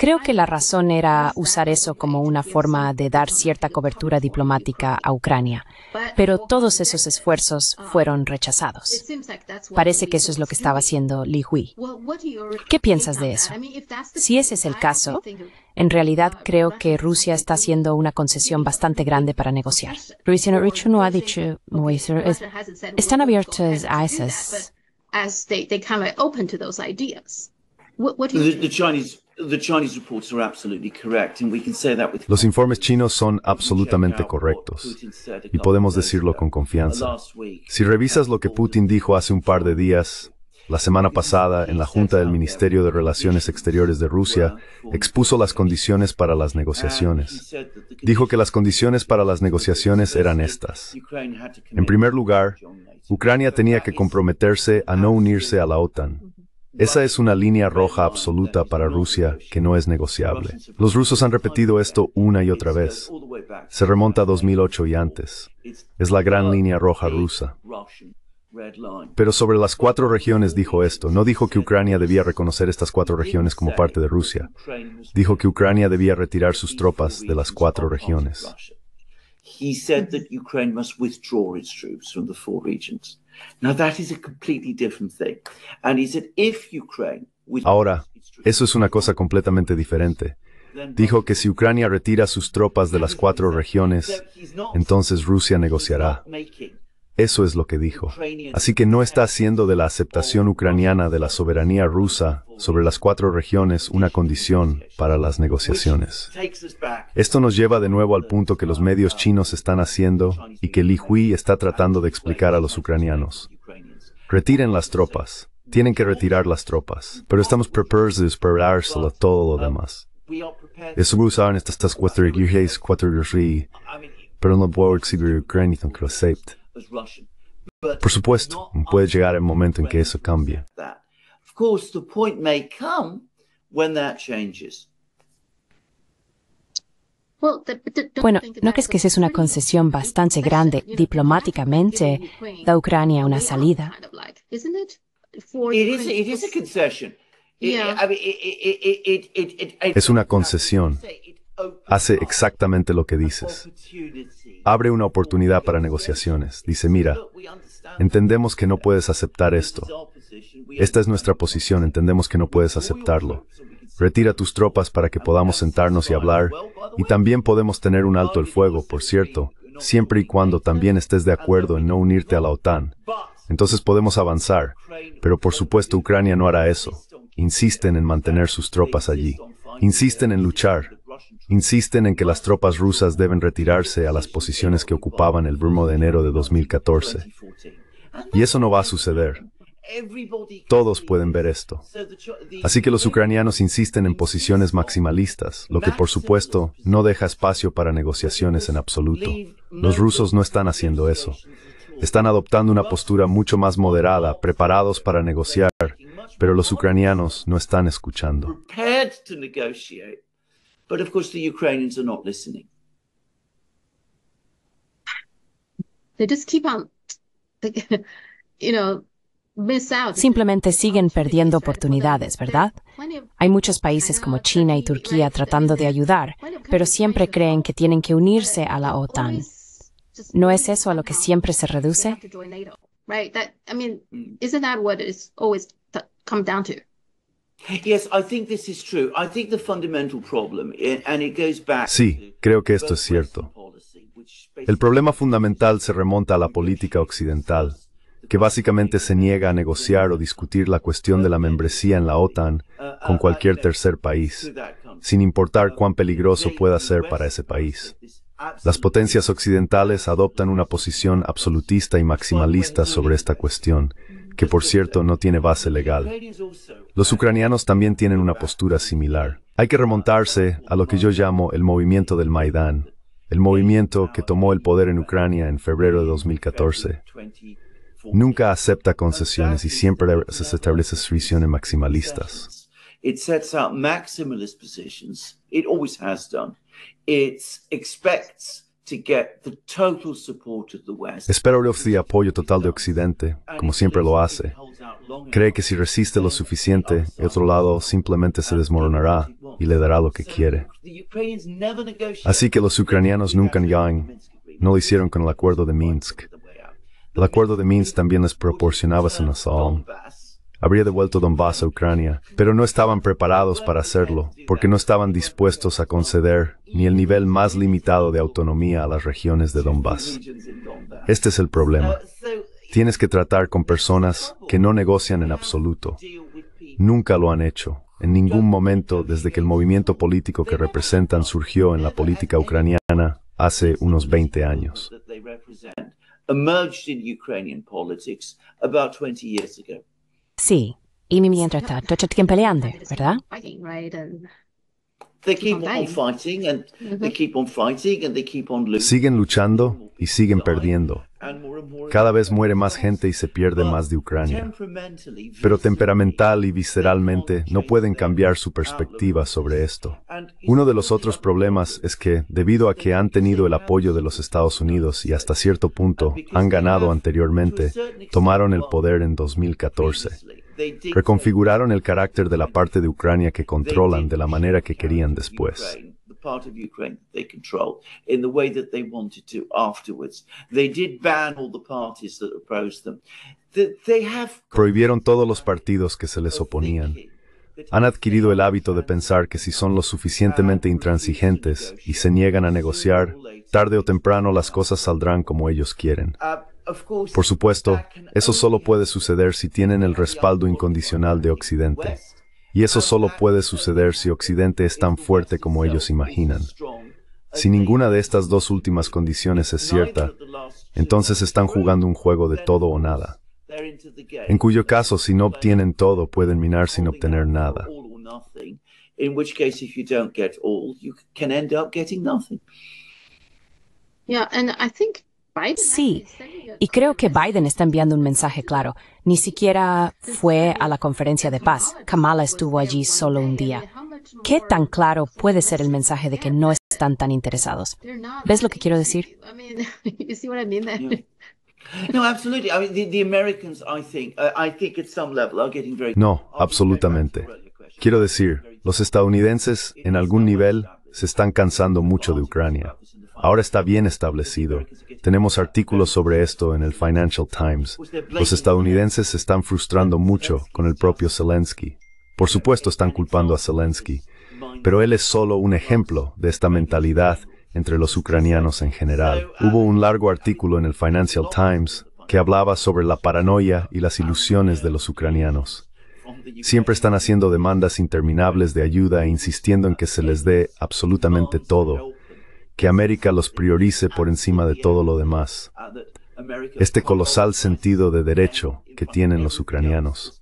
Creo que la razón era usar eso como una forma de dar cierta cobertura diplomática a Ucrania, pero todos esos esfuerzos fueron rechazados. Parece que eso es lo que estaba haciendo Li Hui. ¿Qué piensas de eso? Si ese es el caso, en realidad creo que Rusia está haciendo una concesión bastante grande para negociar. Rusia no ha dicho, pues, están abiertos a esas. Los informes chinos son absolutamente correctos y podemos decirlo con confianza. Si revisas lo que Putin dijo hace un par de días, la semana pasada, en la Junta del Ministerio de Relaciones Exteriores de Rusia, expuso las condiciones para las negociaciones. Dijo que las condiciones para las negociaciones eran estas. En primer lugar, Ucrania tenía que comprometerse a no unirse a la OTAN. Esa es una línea roja absoluta para Rusia que no es negociable. Los rusos han repetido esto una y otra vez. Se remonta a 2008 y antes. Es la gran línea roja rusa. Pero sobre las cuatro regiones dijo esto, no dijo que Ucrania debía reconocer estas cuatro regiones como parte de Rusia, dijo que Ucrania debía retirar sus tropas de las cuatro regiones. Ahora, eso es una cosa completamente diferente. Dijo que si Ucrania retira sus tropas de las cuatro regiones, entonces Rusia negociará. Eso es lo que dijo. Así que no está haciendo de la aceptación ucraniana de la soberanía rusa sobre las cuatro regiones una condición para las negociaciones. Esto nos lleva de nuevo al punto que los medios chinos están haciendo y que Li Hui está tratando de explicar a los ucranianos. Retiren las tropas. Tienen que retirar las tropas. Pero estamos preparados para prepararse todo lo demás. Es estas cuatro pero no puedo Ucrania lo por supuesto, puede llegar el momento en que eso cambie. Bueno, ¿no crees que esa es una concesión bastante grande diplomáticamente da Ucrania una salida? Es una concesión hace exactamente lo que dices. Abre una oportunidad para negociaciones. Dice, mira, entendemos que no puedes aceptar esto. Esta es nuestra posición, entendemos que no puedes aceptarlo. Retira tus tropas para que podamos sentarnos y hablar, y también podemos tener un alto el fuego, por cierto, siempre y cuando también estés de acuerdo en no unirte a la OTAN. Entonces podemos avanzar, pero por supuesto Ucrania no hará eso. Insisten en mantener sus tropas allí. Insisten en luchar, insisten en que las tropas rusas deben retirarse a las posiciones que ocupaban el brumo de enero de 2014. Y eso no va a suceder. Todos pueden ver esto. Así que los ucranianos insisten en posiciones maximalistas, lo que por supuesto no deja espacio para negociaciones en absoluto. Los rusos no están haciendo eso. Están adoptando una postura mucho más moderada, preparados para negociar, pero los ucranianos no están escuchando. But of course, the Ukrainians are not listening. Simplemente siguen perdiendo oportunidades, ¿verdad? Hay muchos países como China y Turquía tratando de ayudar, pero siempre creen que tienen que unirse a la OTAN. ¿No es eso a lo que siempre se reduce? Sí, creo que esto es cierto. El problema fundamental se remonta a la política occidental, que básicamente se niega a negociar o discutir la cuestión de la membresía en la uh, OTAN uh, uh, con cualquier tercer país, sin importar cuán peligroso pueda ser para ese país. Las potencias occidentales adoptan una posición absolutista y maximalista sobre esta cuestión, que por cierto no tiene base legal. Los ucranianos también tienen una postura similar. Hay que remontarse a lo que yo llamo el movimiento del Maidán, el movimiento que tomó el poder en Ucrania en febrero de 2014. Nunca acepta concesiones y siempre se establece visiones maximalistas. Espero le el apoyo total de Occidente, como siempre lo hace. Cree que si resiste lo suficiente, el otro lado simplemente se desmoronará y le dará lo que quiere. Así que los ucranianos nunca llegan, no lo hicieron con el acuerdo de Minsk. El acuerdo de Minsk también les proporcionaba esa habría devuelto Donbass a Ucrania, pero no estaban preparados para hacerlo, porque no estaban dispuestos a conceder ni el nivel más limitado de autonomía a las regiones de Donbass. Este es el problema. Tienes que tratar con personas que no negocian en absoluto. Nunca lo han hecho, en ningún momento desde que el movimiento político que representan surgió en la política ucraniana hace unos 20 años. Sí, y mientras tanto, siguen peleando, ¿verdad? Siguen luchando y siguen perdiendo. Cada vez muere más gente y se pierde más de Ucrania. Pero temperamental y visceralmente no pueden cambiar su perspectiva sobre esto. Uno de los otros problemas es que, debido a que han tenido el apoyo de los Estados Unidos y hasta cierto punto han ganado anteriormente, tomaron el poder en 2014. Reconfiguraron el carácter de la parte de Ucrania que controlan de la manera que querían después in the way that they wanted to afterwards. They did ban all the parties that opposed them. Prohibieron todos los partidos que se les oponían. Han adquirido el hábito de pensar que si son lo suficientemente intransigentes y se niegan a negociar, tarde o temprano las cosas saldrán como ellos quieren. Uh, Por supuesto, eso solo puede suceder si tienen el respaldo incondicional de Occidente. Y eso solo puede suceder si Occidente es tan fuerte como ellos imaginan. Si ninguna de estas dos últimas condiciones es cierta, entonces están jugando un juego de todo o nada. En cuyo caso, si no obtienen todo, pueden minar sin obtener nada. Sí, y creo que Biden está enviando un mensaje claro. Ni siquiera fue a la conferencia de paz. Kamala estuvo allí solo un día. ¿Qué tan claro puede ser el mensaje de que no están tan interesados? ¿Ves lo que quiero decir? No, absolutamente. Quiero decir, los estadounidenses, en algún nivel, se están cansando mucho de Ucrania ahora está bien establecido. Tenemos artículos sobre esto en el Financial Times. Los estadounidenses se están frustrando mucho con el propio Zelensky. Por supuesto están culpando a Zelensky, pero él es solo un ejemplo de esta mentalidad entre los ucranianos en general. Hubo un largo artículo en el Financial Times que hablaba sobre la paranoia y las ilusiones de los ucranianos. Siempre están haciendo demandas interminables de ayuda e insistiendo en que se les dé absolutamente todo, que América los priorice por encima de todo lo demás. Este colosal sentido de derecho que tienen los ucranianos.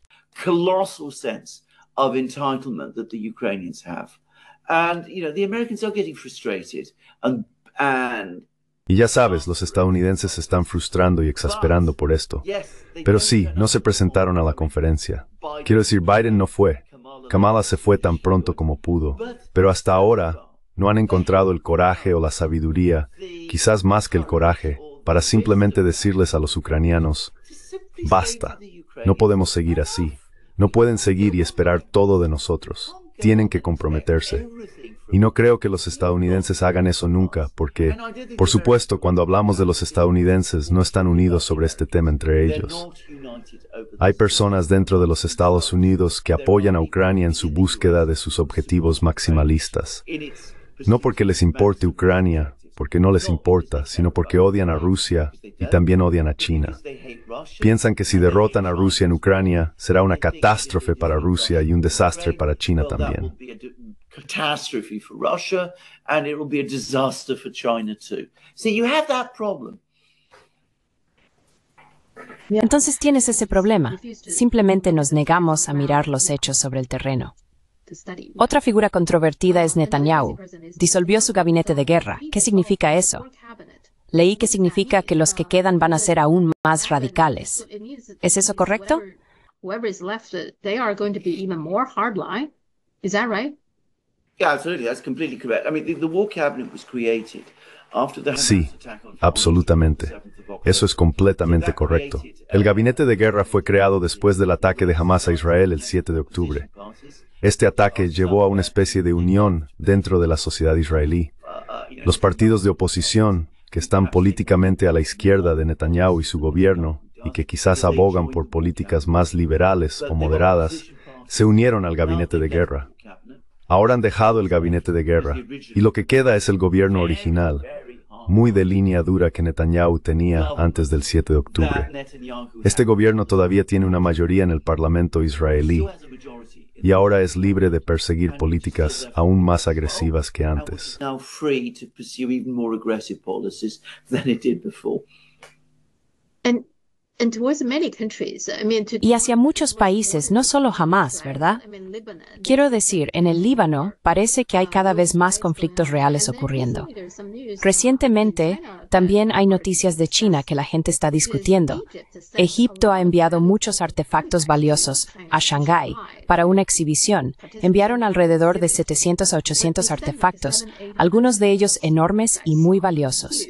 Y ya sabes, los estadounidenses se están frustrando y exasperando por esto. Pero sí, no se presentaron a la conferencia. Quiero decir, Biden no fue. Kamala se fue tan pronto como pudo. Pero hasta ahora, no han encontrado el coraje o la sabiduría, quizás más que el coraje, para simplemente decirles a los ucranianos, basta, no podemos seguir así, no pueden seguir y esperar todo de nosotros, tienen que comprometerse. Y no creo que los estadounidenses hagan eso nunca, porque, por supuesto, cuando hablamos de los estadounidenses, no están unidos sobre este tema entre ellos. Hay personas dentro de los Estados Unidos que apoyan a Ucrania en su búsqueda de sus objetivos maximalistas. No porque les importe Ucrania, porque no les importa, sino porque odian a Rusia y también odian a China. Piensan que si derrotan a Rusia en Ucrania, será una catástrofe para Rusia y un desastre para China también. Entonces tienes ese problema. Simplemente nos negamos a mirar los hechos sobre el terreno. Otra figura controvertida es Netanyahu. Disolvió su gabinete de guerra. ¿Qué significa eso? Leí que significa que los que quedan van a ser aún más radicales. ¿Es eso correcto? Yeah, absolutely. That's completely correct. I mean, the Sí, absolutamente. Eso es completamente correcto. El gabinete de guerra fue creado después del ataque de Hamas a Israel el 7 de octubre. Este ataque llevó a una especie de unión dentro de la sociedad israelí. Los partidos de oposición, que están políticamente a la izquierda de Netanyahu y su gobierno, y que quizás abogan por políticas más liberales o moderadas, se unieron al gabinete de guerra. Ahora han dejado el gabinete de guerra y lo que queda es el gobierno original, muy de línea dura que Netanyahu tenía antes del 7 de octubre. Este gobierno todavía tiene una mayoría en el Parlamento israelí y ahora es libre de perseguir políticas aún más agresivas que antes. Y hacia muchos países, no solo jamás, ¿verdad? Quiero decir, en el Líbano parece que hay cada vez más conflictos reales ocurriendo. Recientemente, también hay noticias de China que la gente está discutiendo. Egipto ha enviado muchos artefactos valiosos a Shanghái para una exhibición. Enviaron alrededor de 700 a 800 artefactos, algunos de ellos enormes y muy valiosos.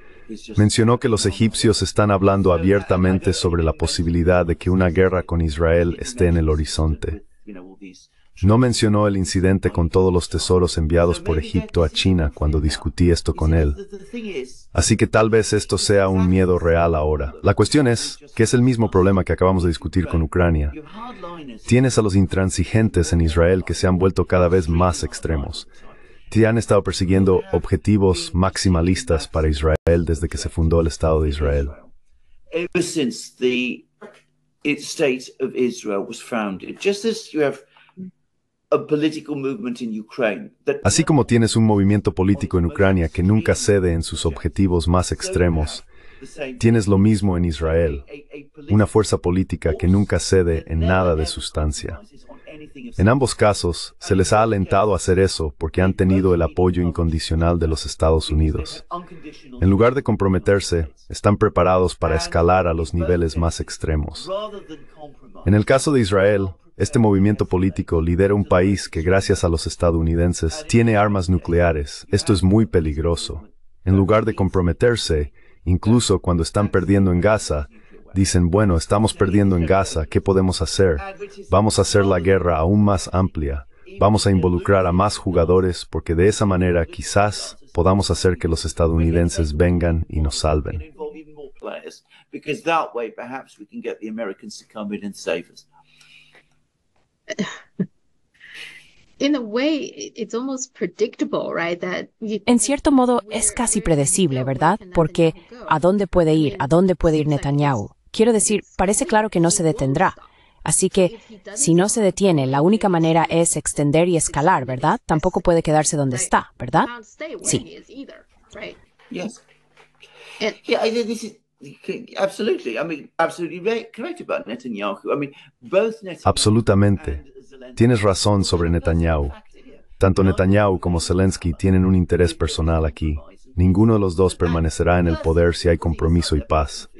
mencionó que los egipcios están hablando abiertamente sobre la posibilidad de que una guerra con Israel esté en el horizonte. No mencionó el incidente con todos los tesoros enviados por Egipto a China cuando discutí esto con él. Así que tal vez esto sea un miedo real ahora. La cuestión es que es el mismo problema que acabamos de discutir con Ucrania. Tienes a los intransigentes en Israel que se han vuelto cada vez más extremos te han estado persiguiendo objetivos maximalistas para Israel desde que se fundó el Estado de Israel. Así como tienes un movimiento político en Ucrania que nunca cede en sus objetivos más extremos, tienes lo mismo en Israel, una fuerza política que nunca cede en nada de sustancia. En ambos casos, se les ha alentado a hacer eso porque han tenido el apoyo incondicional de los Estados Unidos. En lugar de comprometerse, están preparados para escalar a los niveles más extremos. En el caso de Israel, este movimiento político lidera un país que gracias a los estadounidenses tiene armas nucleares. Esto es muy peligroso. En lugar de comprometerse, incluso cuando están perdiendo en Gaza, Dicen, bueno, estamos perdiendo en Gaza, ¿qué podemos hacer? Vamos a hacer la guerra aún más amplia, vamos a involucrar a más jugadores porque de esa manera quizás podamos hacer que los estadounidenses vengan y nos salven. En cierto modo es casi predecible, ¿verdad? Porque ¿a dónde puede ir? ¿A dónde puede ir Netanyahu? Quiero decir, parece claro que no se detendrá. Así que, si no se detiene, la única manera es extender y escalar, ¿verdad? Tampoco puede quedarse donde está, ¿verdad? Sí. Absolutamente. Tienes razón sobre Netanyahu. Tanto Netanyahu como Zelensky tienen un interés personal aquí. Ninguno de los dos permanecerá en el poder si hay compromiso y paz.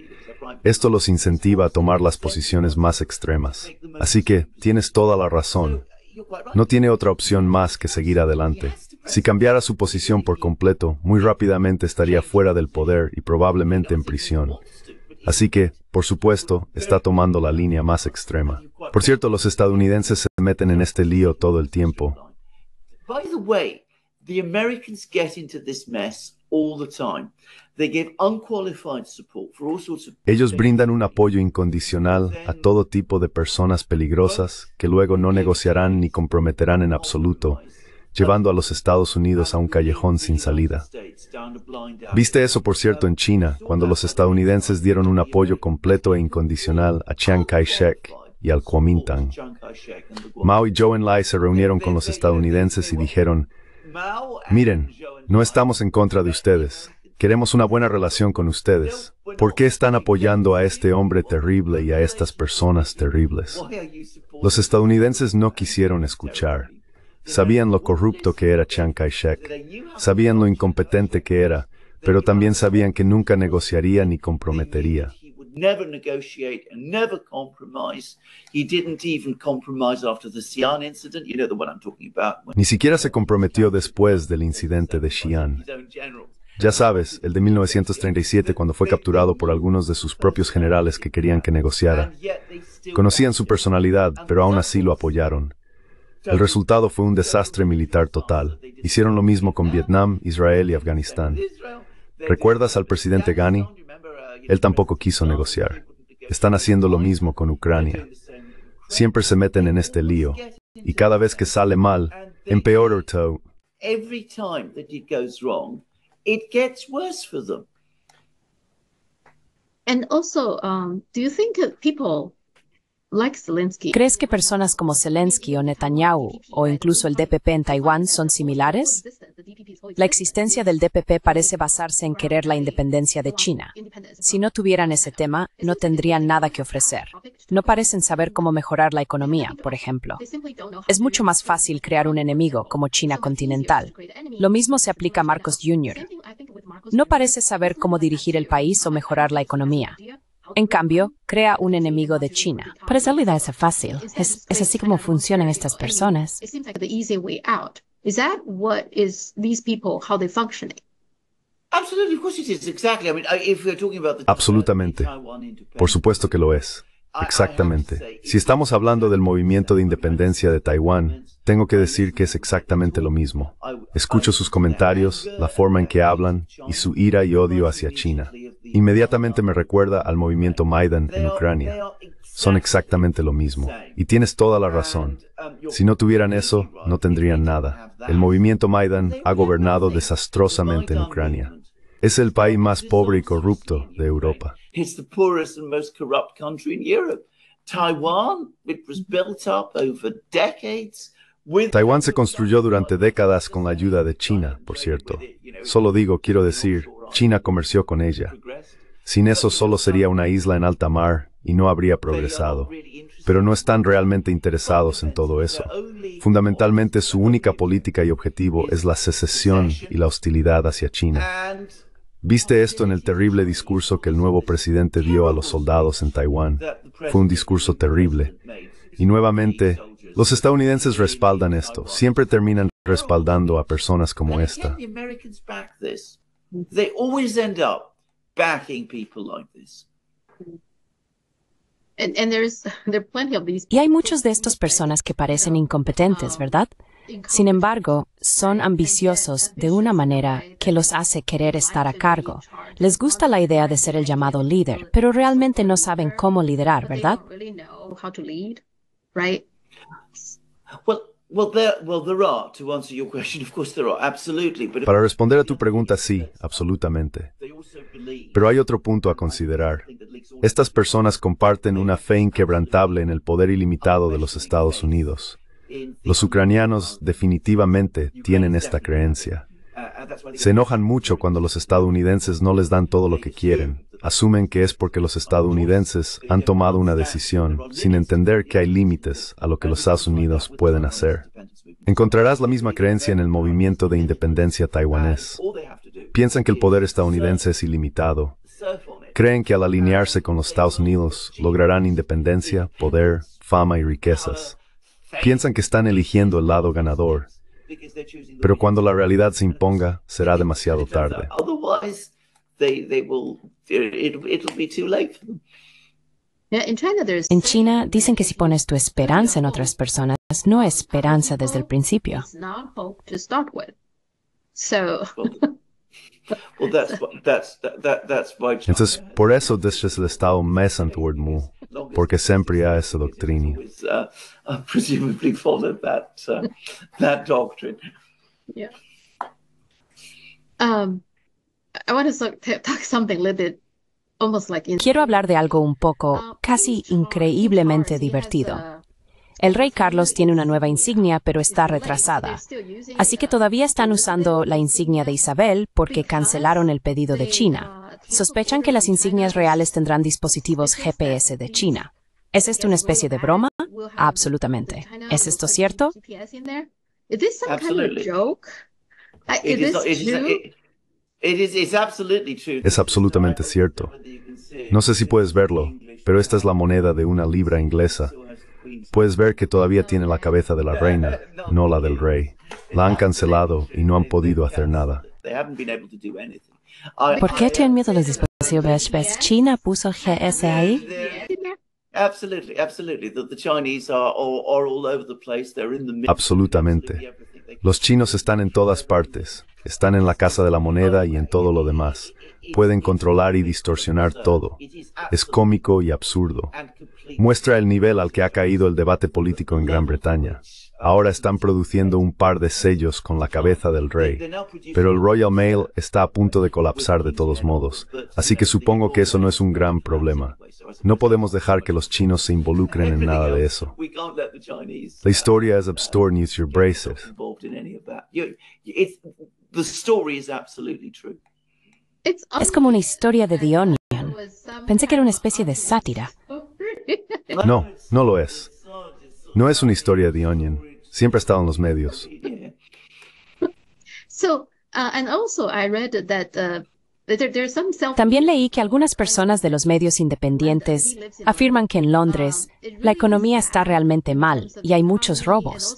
Esto los incentiva a tomar las posiciones más extremas. Así que, tienes toda la razón. No tiene otra opción más que seguir adelante. Si cambiara su posición por completo, muy rápidamente estaría fuera del poder y probablemente en prisión. Así que, por supuesto, está tomando la línea más extrema. Por cierto, los estadounidenses se meten en este lío todo el tiempo. Ellos brindan un apoyo incondicional a todo tipo de personas peligrosas que luego no negociarán ni comprometerán en absoluto, llevando a los Estados Unidos a un callejón sin salida. Viste eso, por cierto, en China, cuando los estadounidenses dieron un apoyo completo e incondicional a Chiang Kai-shek y al Kuomintang. Mao y Zhou Enlai se reunieron con los estadounidenses y dijeron, miren, no estamos en contra de ustedes, Queremos una buena relación con ustedes. ¿Por qué están apoyando a este hombre terrible y a estas personas terribles? Los estadounidenses no quisieron escuchar. Sabían lo corrupto que era Chiang Kai-shek, sabían lo incompetente que era, pero también sabían que nunca negociaría ni comprometería. Ni siquiera se comprometió después del incidente de Xi'an. Ya sabes, el de 1937 cuando fue capturado por algunos de sus propios generales que querían que negociara. Conocían su personalidad, pero aún así lo apoyaron. El resultado fue un desastre militar total. Hicieron lo mismo con Vietnam, Israel y Afganistán. ¿Recuerdas al presidente Ghani? Él tampoco quiso negociar. Están haciendo lo mismo con Ucrania. Siempre se meten en este lío. Y cada vez que sale mal, empeoró todo. it gets worse for them. And also, um, do you think people ¿Crees que personas como Zelensky o Netanyahu o incluso el DPP en Taiwán son similares? La existencia del DPP parece basarse en querer la independencia de China. Si no tuvieran ese tema, no tendrían nada que ofrecer. No parecen saber cómo mejorar la economía, por ejemplo. Es mucho más fácil crear un enemigo como China continental. Lo mismo se aplica a Marcos Jr. No parece saber cómo dirigir el país o mejorar la economía. En cambio, crea un enemigo de China. Pero esa salida es fácil. Es, es así como funcionan estas personas. Absolutamente. Por supuesto que lo es. Exactamente. Si estamos hablando del movimiento de independencia de Taiwán, tengo que decir que es exactamente lo mismo. Escucho sus comentarios, la forma en que hablan y su ira y odio hacia China. Inmediatamente me recuerda al movimiento Maidan en Ucrania. Son exactamente lo mismo. Y tienes toda la razón. Si no tuvieran eso, no tendrían nada. El movimiento Maidan ha gobernado desastrosamente en Ucrania. Es el país más pobre y corrupto de Europa. It's the poorest and most corrupt country in Europe. Taiwan, it was built up over decades. Taiwán se construyó durante décadas con la ayuda de China, por cierto. Solo digo, quiero decir, China comerció con ella. Sin eso solo sería una isla en alta mar y no habría progresado. Pero no están realmente interesados en todo eso. Fundamentalmente su única política y objetivo es la secesión y la hostilidad hacia China. Viste esto en el terrible discurso que el nuevo presidente dio a los soldados en Taiwán. Fue un discurso terrible. Y nuevamente, los estadounidenses respaldan esto. Siempre terminan respaldando a personas como esta. Y hay muchos de estas personas que parecen incompetentes, um, ¿verdad? Sin embargo, son ambiciosos de una manera que los hace querer estar a cargo. Les gusta la idea de ser el llamado líder, pero realmente no saben cómo liderar, ¿verdad? Para responder a tu pregunta, sí, absolutamente. Pero hay otro punto a considerar. Estas personas comparten una fe inquebrantable en el poder ilimitado de los Estados Unidos. Los ucranianos definitivamente tienen esta creencia. Se enojan mucho cuando los estadounidenses no les dan todo lo que quieren. Asumen que es porque los estadounidenses han tomado una decisión, sin entender que hay límites a lo que los Estados Unidos pueden hacer. Encontrarás la misma creencia en el movimiento de independencia taiwanés. Piensan que el poder estadounidense es ilimitado. Creen que al alinearse con los Estados Unidos lograrán independencia, poder, fama y riquezas. Piensan que están eligiendo el lado ganador, pero cuando la realidad se imponga, será demasiado tarde. En China dicen que si pones tu esperanza en otras personas, no esperanza desde el principio. Entonces, por eso es el Estado mesa antiguo, porque siempre hay esa doctrina. Quiero hablar de algo un poco, casi increíblemente divertido. Uh, el rey Carlos tiene una nueva insignia, pero está retrasada. Así que todavía están usando la insignia de Isabel porque cancelaron el pedido de China. Sospechan que las insignias reales tendrán dispositivos GPS de China. ¿Es esto una especie de broma? Absolutamente. ¿Es esto cierto? Es absolutamente cierto. No sé si puedes verlo, pero esta es la moneda de una libra inglesa Puedes ver que todavía tiene la cabeza de la reina, no la del rey. La han cancelado y no han podido hacer nada. ¿Por qué tienen miedo los dispositivos? ¿China puso GSA ahí? Absolutamente. Los chinos están en todas partes. Están en la Casa de la Moneda y en todo lo demás pueden controlar y distorsionar todo. Es cómico y absurdo. Muestra el nivel al que ha caído el debate político en Gran Bretaña. Ahora están produciendo un par de sellos con la cabeza del rey, pero el Royal Mail está a punto de colapsar de todos modos, así que supongo que eso no es un gran problema. No podemos dejar que los chinos se involucren en nada de eso. La historia es absurda, use The story is absolutely true. Es como una historia de The Onion. Pensé que era una especie de sátira. No, no lo es. No es una historia de The Onion. Siempre ha estado en los medios. También leí que algunas personas de los medios independientes afirman que en Londres la economía está realmente mal y hay muchos robos.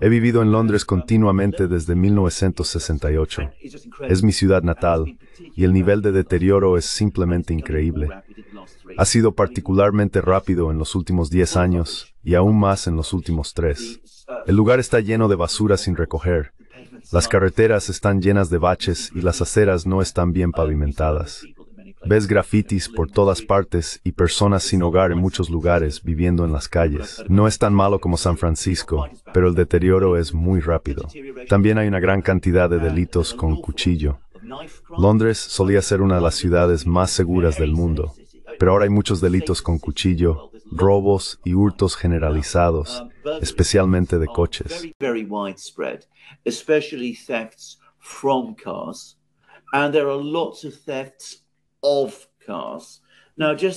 He vivido en Londres continuamente desde 1968. Es mi ciudad natal y el nivel de deterioro es simplemente increíble. Ha sido particularmente rápido en los últimos 10 años y aún más en los últimos 3. El lugar está lleno de basura sin recoger. Las carreteras están llenas de baches y las aceras no están bien pavimentadas. Ves grafitis por todas partes y personas sin hogar en muchos lugares viviendo en las calles. No es tan malo como San Francisco, pero el deterioro es muy rápido. También hay una gran cantidad de delitos con cuchillo. Londres solía ser una de las ciudades más seguras del mundo, pero ahora hay muchos delitos con cuchillo, robos y hurtos generalizados, especialmente de coches. And there are lots of thefts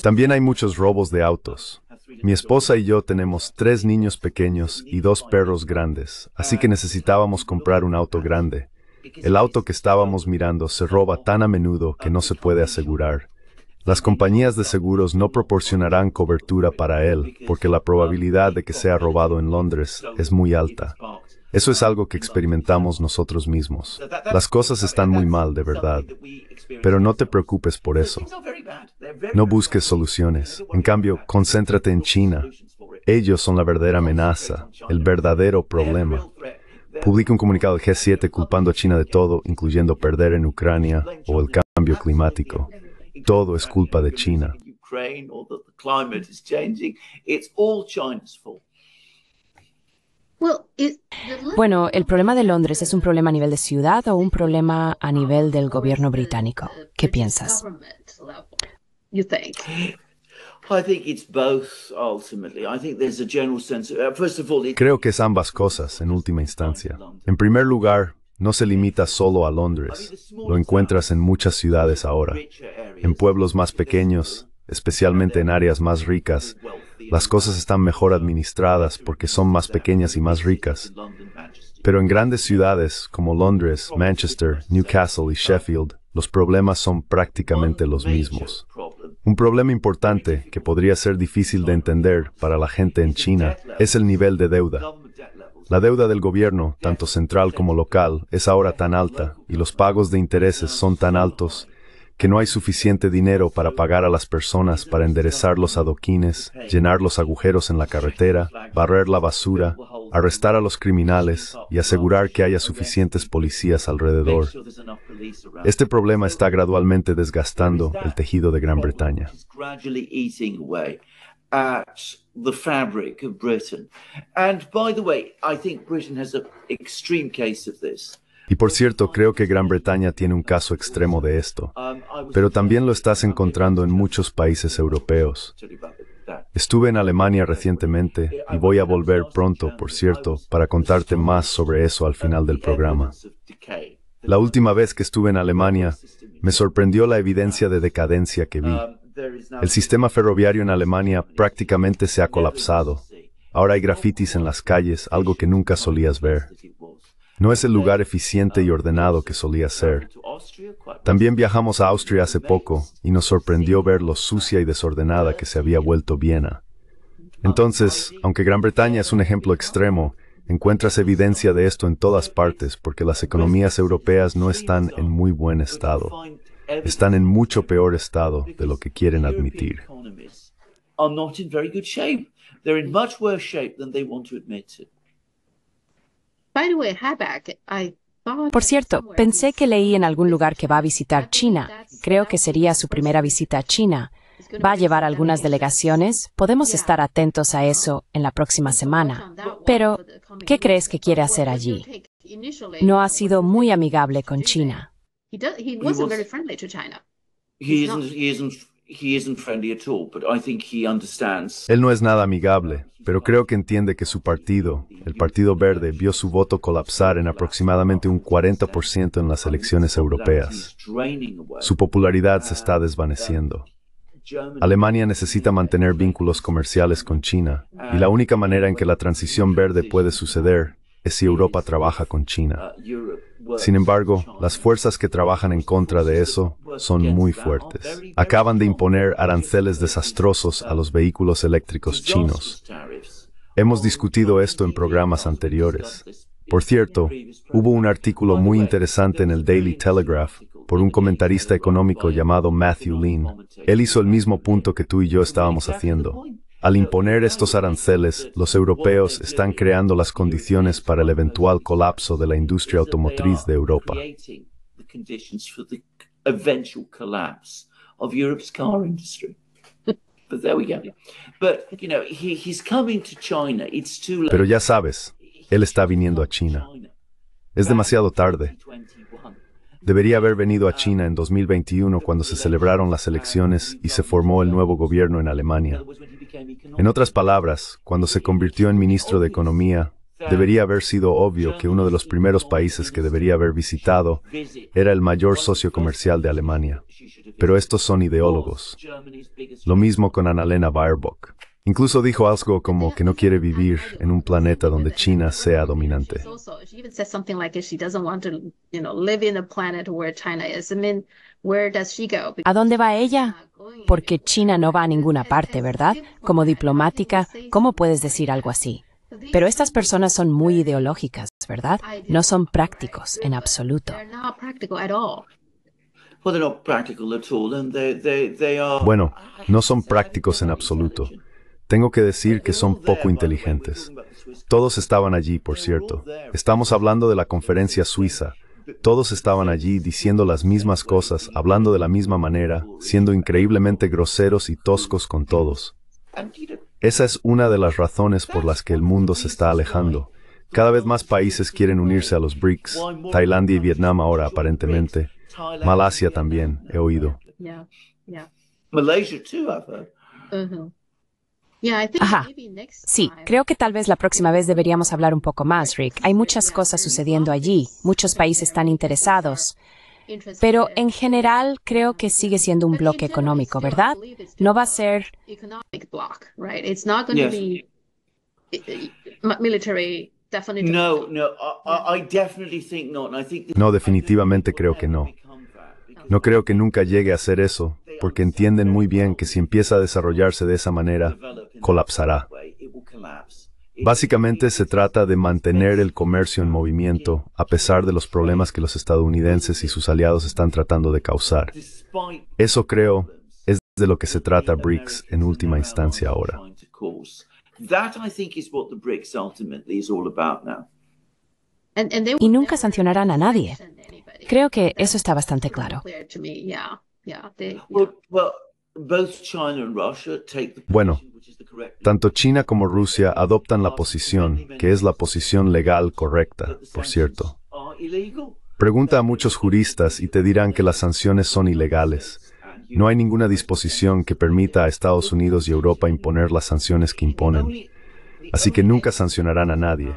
también hay muchos robos de autos. Mi esposa y yo tenemos tres niños pequeños y dos perros grandes, así que necesitábamos comprar un auto grande. El auto que estábamos mirando se roba tan a menudo que no se puede asegurar. Las compañías de seguros no proporcionarán cobertura para él porque la probabilidad de que sea robado en Londres es muy alta. Eso es algo que experimentamos nosotros mismos. Las cosas están muy mal, de verdad. Pero no te preocupes por eso. No busques soluciones. En cambio, concéntrate en China. Ellos son la verdadera amenaza, el verdadero problema. Publica un comunicado del G7 culpando a China de todo, incluyendo perder en Ucrania o el cambio climático. Todo es culpa de China. Bueno, el problema de Londres es un problema a nivel de ciudad o un problema a nivel del gobierno uh, británico. Uh, ¿Qué piensas? Creo que es ambas cosas, en última instancia. En primer lugar, no se limita solo a Londres. Lo encuentras en muchas ciudades ahora, en pueblos más pequeños, especialmente en áreas más ricas las cosas están mejor administradas porque son más pequeñas y más ricas. Pero en grandes ciudades como Londres, Manchester, Newcastle y Sheffield, los problemas son prácticamente los mismos. Un problema importante que podría ser difícil de entender para la gente en China es el nivel de deuda. La deuda del gobierno, tanto central como local, es ahora tan alta y los pagos de intereses son tan altos que no hay suficiente dinero para pagar a las personas para enderezar los adoquines, llenar los agujeros en la carretera, barrer la basura, arrestar a los criminales y asegurar que haya suficientes policías alrededor. Este problema está gradualmente desgastando el tejido de Gran Bretaña. the fabric of Britain. And by the way, I think Britain has an y por cierto, creo que Gran Bretaña tiene un caso extremo de esto, pero también lo estás encontrando en muchos países europeos. Estuve en Alemania recientemente y voy a volver pronto, por cierto, para contarte más sobre eso al final del programa. La última vez que estuve en Alemania, me sorprendió la evidencia de decadencia que vi. El sistema ferroviario en Alemania prácticamente se ha colapsado. Ahora hay grafitis en las calles, algo que nunca solías ver. No es el lugar eficiente y ordenado que solía ser. También viajamos a Austria hace poco y nos sorprendió ver lo sucia y desordenada que se había vuelto Viena. Entonces, aunque Gran Bretaña es un ejemplo extremo, encuentras evidencia de esto en todas partes porque las economías europeas no están en muy buen estado. Están en mucho peor estado de lo que quieren admitir. Por cierto, pensé que leí en algún lugar que va a visitar China. Creo que sería su primera visita a China. Va a llevar algunas delegaciones. Podemos estar atentos a eso en la próxima semana. Pero, ¿qué crees que quiere hacer allí? No ha sido muy amigable con China. Él no es nada amigable, pero creo que entiende que su partido, el Partido Verde, vio su voto colapsar en aproximadamente un 40% en las elecciones europeas. Su popularidad se está desvaneciendo. Alemania necesita mantener vínculos comerciales con China, y la única manera en que la transición verde puede suceder es si Europa trabaja con China. Sin embargo, las fuerzas que trabajan en contra de eso son muy fuertes. Acaban de imponer aranceles desastrosos a los vehículos eléctricos chinos. Hemos discutido esto en programas anteriores. Por cierto, hubo un artículo muy interesante en el Daily Telegraph por un comentarista económico llamado Matthew Lean. Él hizo el mismo punto que tú y yo estábamos haciendo. Al imponer estos aranceles, los europeos están creando las condiciones para el eventual colapso de la industria automotriz de Europa. Pero ya sabes, él está viniendo a China. Es demasiado tarde. Debería haber venido a China en 2021 cuando se celebraron las elecciones y se formó el nuevo gobierno en Alemania. En otras palabras, cuando se convirtió en ministro de Economía, debería haber sido obvio que uno de los primeros países que debería haber visitado era el mayor socio comercial de Alemania. Pero estos son ideólogos. Lo mismo con Annalena Baerbock. Incluso dijo algo como que no quiere vivir en un planeta donde China sea dominante. ¿A dónde va ella? Ah, Porque China no va a ninguna parte, ¿verdad? Como diplomática, ¿cómo puedes decir algo así? Pero estas personas son muy ideológicas, ¿verdad? No son prácticos en absoluto. Bueno, no son prácticos en absoluto. Tengo que decir que son poco inteligentes. Todos estaban allí, por cierto. Estamos hablando de la conferencia suiza, todos estaban allí diciendo las mismas cosas, hablando de la misma manera, siendo increíblemente groseros y toscos con todos. Esa es una de las razones por las que el mundo se está alejando. Cada vez más países quieren unirse a los BRICS, Tailandia y Vietnam ahora aparentemente, Malasia también, he oído. Ajá. Sí, creo que tal vez la próxima vez deberíamos hablar un poco más, Rick. Hay muchas cosas sucediendo allí. Muchos países están interesados. Pero en general creo que sigue siendo un bloque económico, ¿verdad? No va a ser... No, definitivamente creo que no. No creo que nunca llegue a ser eso porque entienden muy bien que si empieza a desarrollarse de esa manera, colapsará. Básicamente se trata de mantener el comercio en movimiento a pesar de los problemas que los estadounidenses y sus aliados están tratando de causar. Eso creo es de lo que se trata BRICS en última instancia ahora. Y nunca sancionarán a nadie. Creo que eso está bastante claro bueno, tanto China como Rusia adoptan la posición, que es la posición legal correcta, por cierto. Pregunta a muchos juristas y te dirán que las sanciones son ilegales. No hay ninguna disposición que permita a Estados Unidos y Europa imponer las sanciones que imponen. Así que nunca sancionarán a nadie.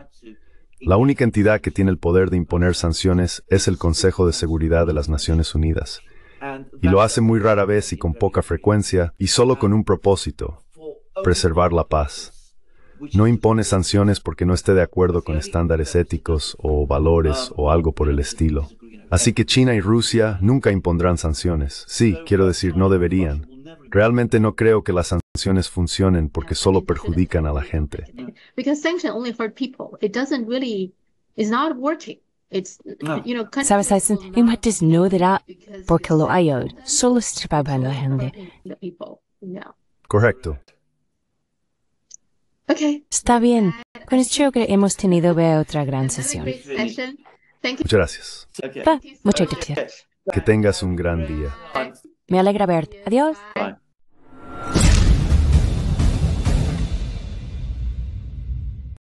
La única entidad que tiene el poder de imponer sanciones es el Consejo de Seguridad de las Naciones Unidas y lo hace muy rara vez y con poca frecuencia, y solo con un propósito, preservar la paz. No impone sanciones porque no esté de acuerdo con estándares éticos o valores o algo por el estilo. Así que China y Rusia nunca impondrán sanciones. Sí, quiero decir, no deberían. Realmente no creo que las sanciones funcionen porque solo perjudican a la gente. Ah. Sabes, Tyson, Y might no know porque lo hay solo está trabajando la gente. Correcto. Okay. Está bien. Con esto que hemos tenido otra gran sesión. Muchas gracias. muchas gracias. Que tengas un gran día. Me alegra verte. Adiós.